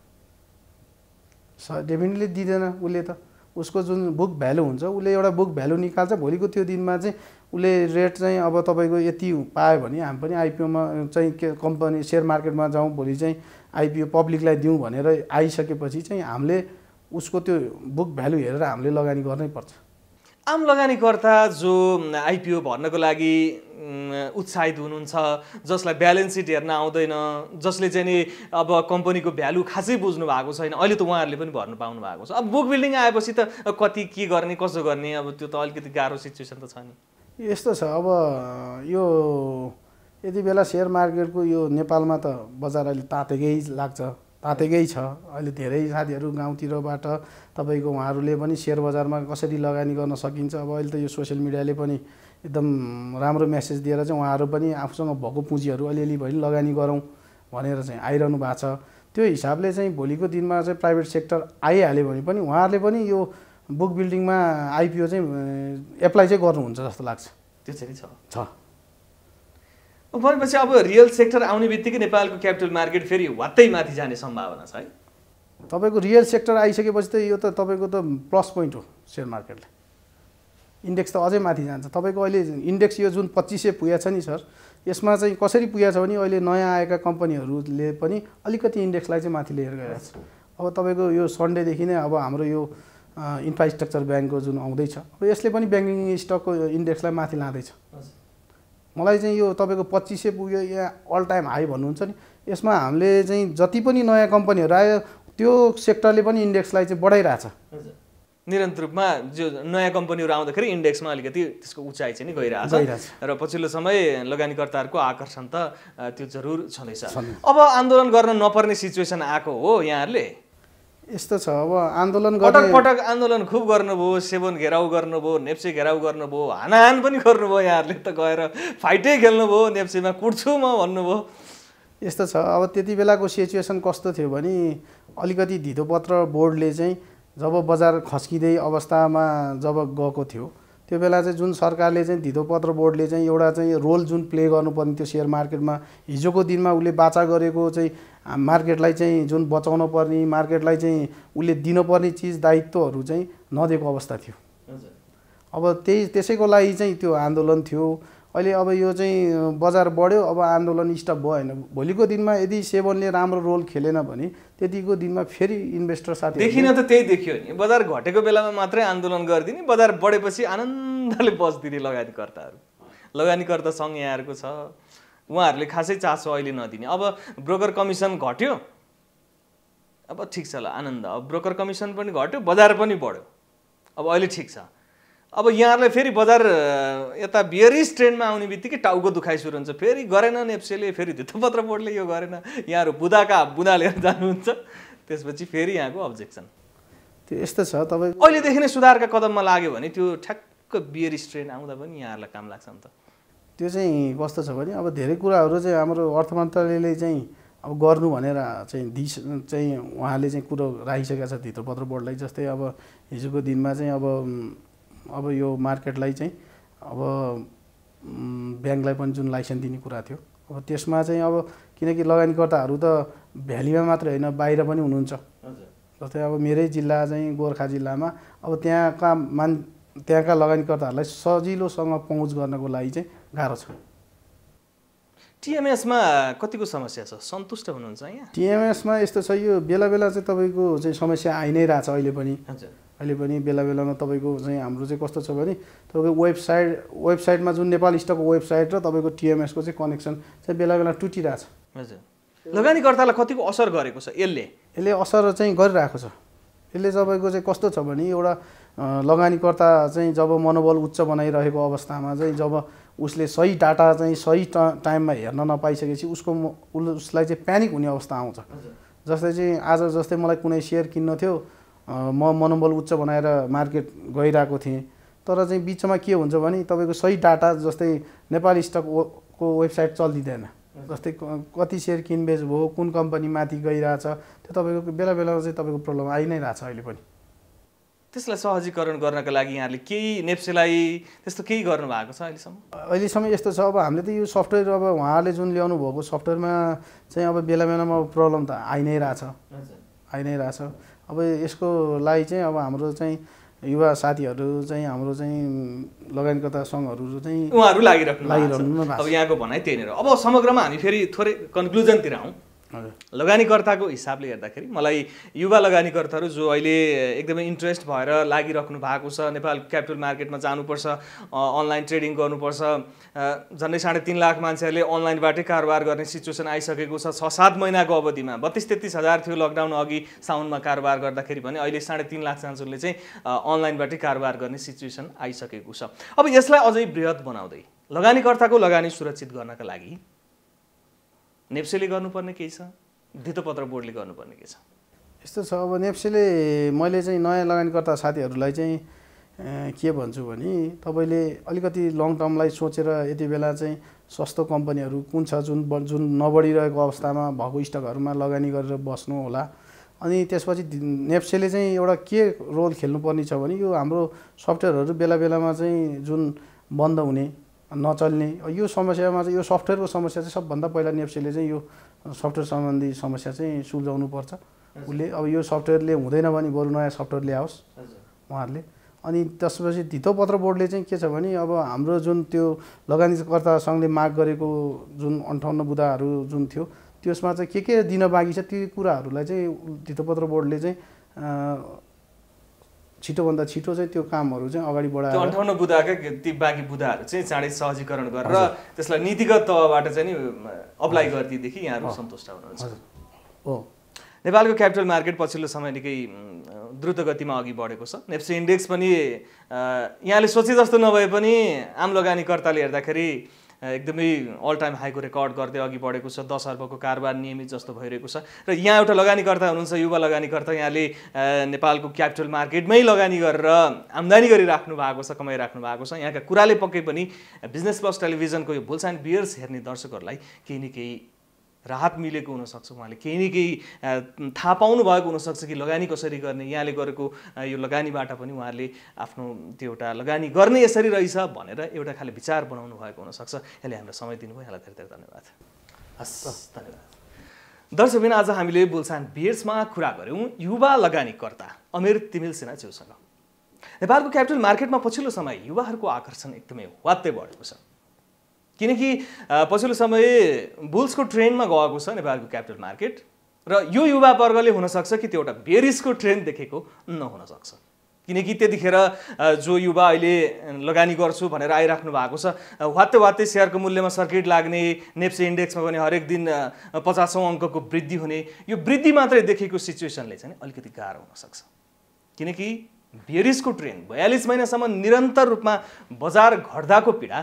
स डेफिनेटली दिँदैन उसले त उसको जुन बुक भ्यालु हुन्छ उसले एउटा बुक भ्यालु निकाल्छ भोलिको त्यो दिनमा चाहिँ उसले रेट चाहिँ अब तपाईँको यति पायो भने हामी पनि आइपिओमा चाहिँ के कम्पनी सेयर मार्केटमा जाउँ भोलि चाहिँ आइपिओ पब्लिकलाई दिउँ भनेर आइसकेपछि चाहिँ हामीले उसको त्यो बुक भ्यालु हेरेर हामीले लगानी गर्नै पर्छ आम लगानीकर्ता जो आइपिओ भर्नको लागि उत्साहित हुनुहुन्छ जसलाई ब्यालेन्स सिट हेर्न आउँदैन जसले चाहिँ नि अब कम्पनीको भ्यालु खासै बुझ्नु भएको छैन अहिले त उहाँहरूले पनि भर्नु पाउनु भएको छ अब बुक बिल्डिङ आएपछि त कति के गर्ने कसो गर्ने अब त्यो त अलिकति गाह्रो सिचुएसन त छ नि यस्तो छ अब यो यति बेला सेयर मार्केटको यो नेपालमा त बजार अहिले तातेकै लाग्छ तातेकै छ अहिले धेरै साथीहरू गाउँतिरबाट तपाईँको उहाँहरूले पनि सेयर बजारमा कसरी लगानी गर्न सकिन्छ अब अहिले त यो सोसियल मिडियाले पनि एकदम राम्रो मेसेज दिएर चाहिँ उहाँहरू पनि आफूसँग भएको पुँजीहरू अलिअलि भए लगानी गरौँ भनेर चाहिँ आइरहनु भएको छ त्यो हिसाबले चाहिँ भोलिको दिनमा चाहिँ प्राइभेट सेक्टर आइहाल्यो भने पनि उहाँहरूले पनि यो बुक बिल्डिङमा आइपिओ चाहिँ एप्लाई चाहिँ गर्नुहुन्छ जस्तो लाग्छ त्यो चाहिँ छ छ भनेपछि अब रियल सेक्टर आउने बित्तिकै नेपालको क्यापिटल मार्केट फेरि वात्तै माथि जाने सम्भावना छ है तपाईँको रियल सेक्टर आइसकेपछि त यो त तपाईँको त प्लस पोइन्ट हो सेयर मार्केटले इन्डेक्स त अझै माथि जान्छ तपाईँको अहिले इन्डेक्स यो जुन पच्चिस सय पुगेको छ नि सर यसमा चाहिँ कसरी पुगेको छ भने अहिले नयाँ आएका कम्पनीहरूले पनि अलिकति इन्डेक्सलाई चाहिँ माथि लिएर गइरहेको छ अब तपाईँको यो सन्डेदेखि नै अब हाम्रो यो इन्फ्रास्ट्रक्चर ब्याङ्कको जुन आउँदैछ अब यसले पनि ब्याङ्किङ स्टकको इन्डेक्सलाई माथि लाँदैछ मलाई चाहिँ यो तपाईँको पच्चिस सय पुग्यो यहाँ अल टाइम हाई भन्नुहुन्छ नि यसमा हामीले चाहिँ जति पनि नयाँ कम्पनीहरू आयो त्यो सेक्टरले पनि इन्डेक्सलाई चाहिँ बढाइरहेछ निरन्तर रूपमा जो नयाँ कम्पनीहरू आउँदाखेरि इन्डेक्समा अलिकति त्यसको उचाइ चाहिँ नि गइरहेछ र पछिल्लो समय लगानीकर्ताहरूको आकर्षण त त्यो जरुर छँदैछ अब आन्दोलन गर्न नपर्ने सिचुएसन आएको हो यहाँहरूले यस्तो छ अब आन्दोलन पटक पटक आन्दोलन खुब गर्नुभयो सेवन घेराउ गर्नुभयो नेप्से घेराउ गर्नुभयो हानाहान पनि गर्नुभयो यहाँहरूले त गएर फाइटै खेल्नुभयो नेप्सेमा कुट्छु म भन्नुभयो यस्तो छ अब त्यति बेलाको सिचुएसन कस्तो थियो भने अलिकति धितोपत्र बोर्डले चाहिँ जब बजार खस्किँदै अवस्थामा जब गएको थियो त्यो बेला चाहिँ जुन सरकारले चाहिँ धितोपत्र बोर्डले चाहिँ एउटा चाहिँ रोल जुन प्ले गर्नुपर्ने थियो सेयर मार्केटमा हिजोको दिनमा उसले बाचा गरेको चाहिँ मार्केटलाई चाहिँ जुन बचाउन पर्ने मार्केटलाई चाहिँ उसले दिनुपर्ने चिज दायित्वहरू चाहिँ नदिएको अवस्था थियो अब त्यही त्यसैको लागि चाहिँ त्यो आन्दोलन थियो अहिले अब यो चाहिँ बजार बढ्यो अब आन्दोलन स्टप भयो होइन भोलिको दिनमा यदि सेभनले राम्रो रोल खेलेन भने त्यतिको दिनमा फेरि इन्भेस्टर साथी देखिन त त्यही देखियो नि बजार घटेको बेलामा मात्रै आन्दोलन गरिदिने बजार बढेपछि आनन्दले बस्दिने लगानीकर्ताहरू लगानीकर्ता सङ्घ यहाँहरूको छ उहाँहरूले खासै चासो अहिले नदिने अब ब्रोकर कमिसन घट्यो अब ठिक छ ल आनन्द अब ब्रोकर कमिसन पनि घट्यो बजार पनि बढ्यो अब अहिले ठिक छ अब यहाँहरूलाई फेरि बजार यता बियरिस ट्रेन्डमा आउने बित्तिकै टाउको दुखाइ सुरु हुन्छ फेरि गरेनन् नेप्सेले फेरि धितोपत्र बोर्डले यो गरेन यहाँहरू बुदाका बुदा लिएर जानुहुन्छ त्यसपछि फेरि यहाँको अब्जेक्सन त्यो यस्तो छ तपाईँ अहिलेदेखि नै सुधारका कदममा लाग्यो भने त्यो ठ्याक्क बियरिस ट्रेन्ड आउँदा पनि यहाँहरूलाई काम लाग्छ नि त त्यो चाहिँ कस्तो छ भने अब धेरै कुराहरू चाहिँ हाम्रो अर्थ मन्त्रालयले चाहिँ अब गर्नु भनेर चाहिँ दिस चाहिँ उहाँले चाहिँ कुरो राखिसकेका छ पत्र बोर्डलाई जस्तै अब हिजोको दिनमा चाहिँ अब अब यो मार्केटलाई चाहिँ अब ब्याङ्कलाई पनि जुन लाइसेन्स दिने कुरा थियो अब त्यसमा चाहिँ अब किनकि लगानीकर्ताहरू त भ्यालीमा मात्र होइन बाहिर पनि हुनुहुन्छ जस्तै अब मेरै जिल्ला चाहिँ गोर्खा जिल्लामा अब त्यहाँका मान त्यहाँका लगानीकर्ताहरूलाई सजिलोसँग पहुँच गर्नको लागि चाहिँ गाह्रो छ टिएमएसमा कतिको समस्या छ सन्तुष्ट हुनुहुन्छ यहाँ टिएमएसमा यस्तो छ यो बेला बेला चाहिँ तपाईँको चाहिँ समस्या आइ नै रहेछ अहिले पनि अहिले पनि बेला बेलामा तपाईँको चाहिँ हाम्रो चाहिँ कस्तो छ भने तपाईँको वेबसाइट वेबसाइटमा जुन नेपाल स्टकको वेबसाइट र तपाईँको टिएमएसको चाहिँ कनेक्सन चाहिँ बेला बेला टुटिरहेछ हजुर लगानीकर्तालाई कतिको असर गरेको छ यसले यसले असर चाहिँ गरिरहेको छ यसले तपाईँको चाहिँ कस्तो छ भने एउटा लगानीकर्ता चाहिँ जब मनोबल उच्च बनाइरहेको अवस्थामा चाहिँ जब उसले सही डाटा चाहिँ सही टाइममा हेर्न नपाइसकेपछि उसको उसलाई चाहिँ प्यानिक हुने अवस्था आउँछ जस्तै चाहिँ आज जस्तै मलाई कुनै सेयर किन्न थियो म मनोबल उच्च बनाएर मार्केट गइरहेको थिएँ तर चाहिँ बिचमा के हुन्छ भने तपाईँको सही डाटा जस्तै नेपाली स्टकको वेबसाइट चलिदिँदैन जस्तै कति सेयर किनबेच भयो कुन कम्पनी माथि गइरहेछ त्यो तपाईँको बेला बेलामा चाहिँ तपाईँको प्रब्लम आइ नै रहेछ अहिले पनि त्यसलाई सहजीकरण गर्नका लागि यहाँले केही नेप्सेलाई त्यस्तो केही गर्नु भएको छ अहिलेसम्म अहिलेसम्म यस्तो छ अब हामीले त यो सफ्टवेयर अब उहाँहरूले जुन ल्याउनु भएको सफ्टवेयरमा चाहिँ अब बेला बेलामा प्रब्लम त आइ नै रहेछ आइ नै रहेछ अब यसको लागि चाहिँ अब हाम्रो चाहिँ युवा साथीहरू चाहिँ हाम्रो चाहिँ लगानीकर्ता सङ्घहरू चाहिँ उहाँहरू लागिरहनु लागिरहनु अब यहाँको भनाइ त्यहीँनिर अब समग्रमा हामी फेरि थोरै कन्क्लुजनतिर आउँ लगानीकर्ताको हिसाबले हेर्दाखेरि मलाई युवा लगानीकर्ताहरू जो अहिले एकदमै इन्ट्रेस्ट भएर लागिराख्नु भएको छ नेपाल क्यापिटल मार्केटमा जानुपर्छ अनलाइन ट्रेडिङ गर्नुपर्छ झन्डै साढे तिन लाख मान्छेहरूले अनलाइनबाटै कारोबार गर्ने सिचुएसन आइसकेको छ छ सात महिनाको अवधिमा बत्तिस तेत्तिस हजार थियो लकडाउन अघि साउनमा कारोबार गर्दाखेरि भने अहिले साढे तिन लाख मान्छेहरूले चाहिँ अनलाइनबाटै कारोबार गर्ने सिचुएसन आइसकेको छ अब यसलाई अझै वृहत बनाउँदै लगानीकर्ताको लगानी सुरक्षित गर्नका लागि नेप्सेले गर्नुपर्ने केही छ धितोपत्र बोर्डले गर्नुपर्ने के छ यस्तो छ अब नेप्सेले मैले चाहिँ नयाँ लगानीकर्ता साथीहरूलाई चाहिँ के भन्छु भने तपाईँले अलिकति लङ टर्मलाई सोचेर यति बेला चाहिँ सस्तो कम्पनीहरू कुन छ जुन जुन नबढिरहेको अवस्थामा भएको स्टकहरूमा लगानी गरेर बस्नु होला अनि त्यसपछि नेप्सेले चाहिँ एउटा के रोल खेल्नुपर्ने छ भने यो हाम्रो सफ्टवेयरहरू बेला बेलामा चाहिँ जुन बन्द हुने नचल्ने यो समस्यामा चाहिँ यो सफ्टवेयरको समस्या चाहिँ सबभन्दा पहिला नेप्सेले चाहिँ यो सफ्टवेयर सम्बन्धी समस्या चाहिँ सुल्झाउनुपर्छ उसले अब यो सफ्टवेयरले हुँदैन भने बरु नयाँ सफ्टवेयर ल्याओस् उहाँहरूले अनि त्यसपछि धितोपत्र बोर्डले चाहिँ के छ भने अब हाम्रो जुन त्यो लगानीकर्ता सङ्घले माग गरेको जुन अन्ठाउन्न बुदाहरू जुन थियो त्यसमा चाहिँ के के दिन बाँकी छ ती कुराहरूलाई चाहिँ धितोपत्र बोर्डले चाहिँ छिटोभन्दा छिटो चाहिँ त्यो कामहरू चाहिँ अगाडि बढाएर अन्ठाउन्न बुधाकै ती बाँकी बुधाहरू चाहिँ चाँडै सहजीकरण गरेर त्यसलाई नीतिगत तहबाट चाहिँ नि अप्लाई गरिदिएदेखि यहाँहरू सन्तुष्ट हुनुहुन्छ हो नेपालको क्यापिटल मार्केट पछिल्लो समय निकै द्रुत गतिमा अघि बढेको छ नेप्से इन्डेक्स पनि यहाँले सोचे जस्तो नभए पनि आम लगानीकर्ताले हेर्दाखेरि एकदमै अल टाइम हाईको रेकर्ड गर्दै अघि बढेको छ दस अर्बको कारोबार नियमित जस्तो भइरहेको छ र यहाँ एउटा लगानीकर्ता हुनुहुन्छ युवा लगानीकर्ता यहाँले नेपालको क्यापिटल मार्केटमै लगानी गरेर आम्दानी गरिराख्नु भएको छ कमाइराख्नु भएको छ यहाँका कुराले पक्कै पनि बिजनेस प्लस टेलिभिजनको यो भुल्स एन्ड बियर्स हेर्ने दर्शकहरूलाई केही न केही राहत मिलेको हुनसक्छ उहाँले केही न केही थाहा पाउनु भएको हुनसक्छ कि लगानी कसरी गर्ने यहाँले गरेको यो लगानीबाट पनि उहाँहरूले आफ्नो त्यो एउटा लगानी गर्ने यसरी रहेछ भनेर एउटा खाले विचार बनाउनु भएको हुनसक्छ यसले हामीलाई समय दिनुभयो यहाँलाई धेरै धेरै धन्यवाद हस् धन्यवाद दर्शकबिन आज हामीले बुल्सान बियर्समा कुरा गऱ्यौँ युवा लगानीकर्ता अमेर तिमिल सेना ज्यूसँग नेपालको क्यापिटल मार्केटमा पछिल्लो समय युवाहरूको आकर्षण एकदमै वात्तै बढेको छ किनकि पछिल्लो समय बुल्सको ट्रेन्डमा गएको छ नेपालको क्यापिटल मार्केट र यो युवावर्गले हुनसक्छ कि त्यो एउटा बेरिसको ट्रेन्ड देखेको नहुनसक्छ किनकि त्यतिखेर जो युवा अहिले लगानी गर्छु भनेर आइराख्नु भएको छ वात्तै वात्तै सेयरको मूल्यमा सर्किट लाग्ने नेप्से इन्डेक्समा पनि हरेक दिन पचासौँ अङ्कको वृद्धि हुने यो वृद्धि मात्रै देखेको सिचुएसनले चाहिँ अलिकति गाह्रो हुनसक्छ किनकि बेरिसको ट्रेन बयालिस महिनासम्म निरन्तर रूपमा बजार घट्दाको पीडा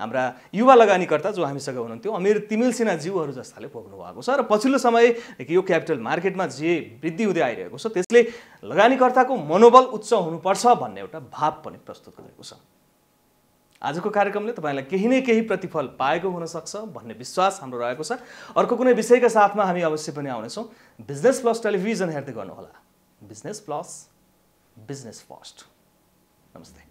हाम्रा युवा लगानीकर्ता जो हामीसँग हुनुहुन्थ्यो अमिर तिमिल सिन्हाज्यूहरू जस्ताले भोग्नु भएको छ र पछिल्लो समय यो क्यापिटल मार्केटमा जे वृद्धि हुँदै आइरहेको छ त्यसले लगानीकर्ताको मनोबल उच्च हुनुपर्छ भन्ने एउटा भाव पनि प्रस्तुत गरेको छ आजको कार्यक्रमले तपाईँलाई केही न केही प्रतिफल पाएको हुनसक्छ भन्ने विश्वास हाम्रो रहेको छ अर्को कुनै विषयका साथमा हामी अवश्य पनि आउनेछौँ बिजनेस प्लस टेलिभिजन हेर्दै गर्नुहोला बिजनेस प्लस बिजनेस फर्स्ट नमस्ते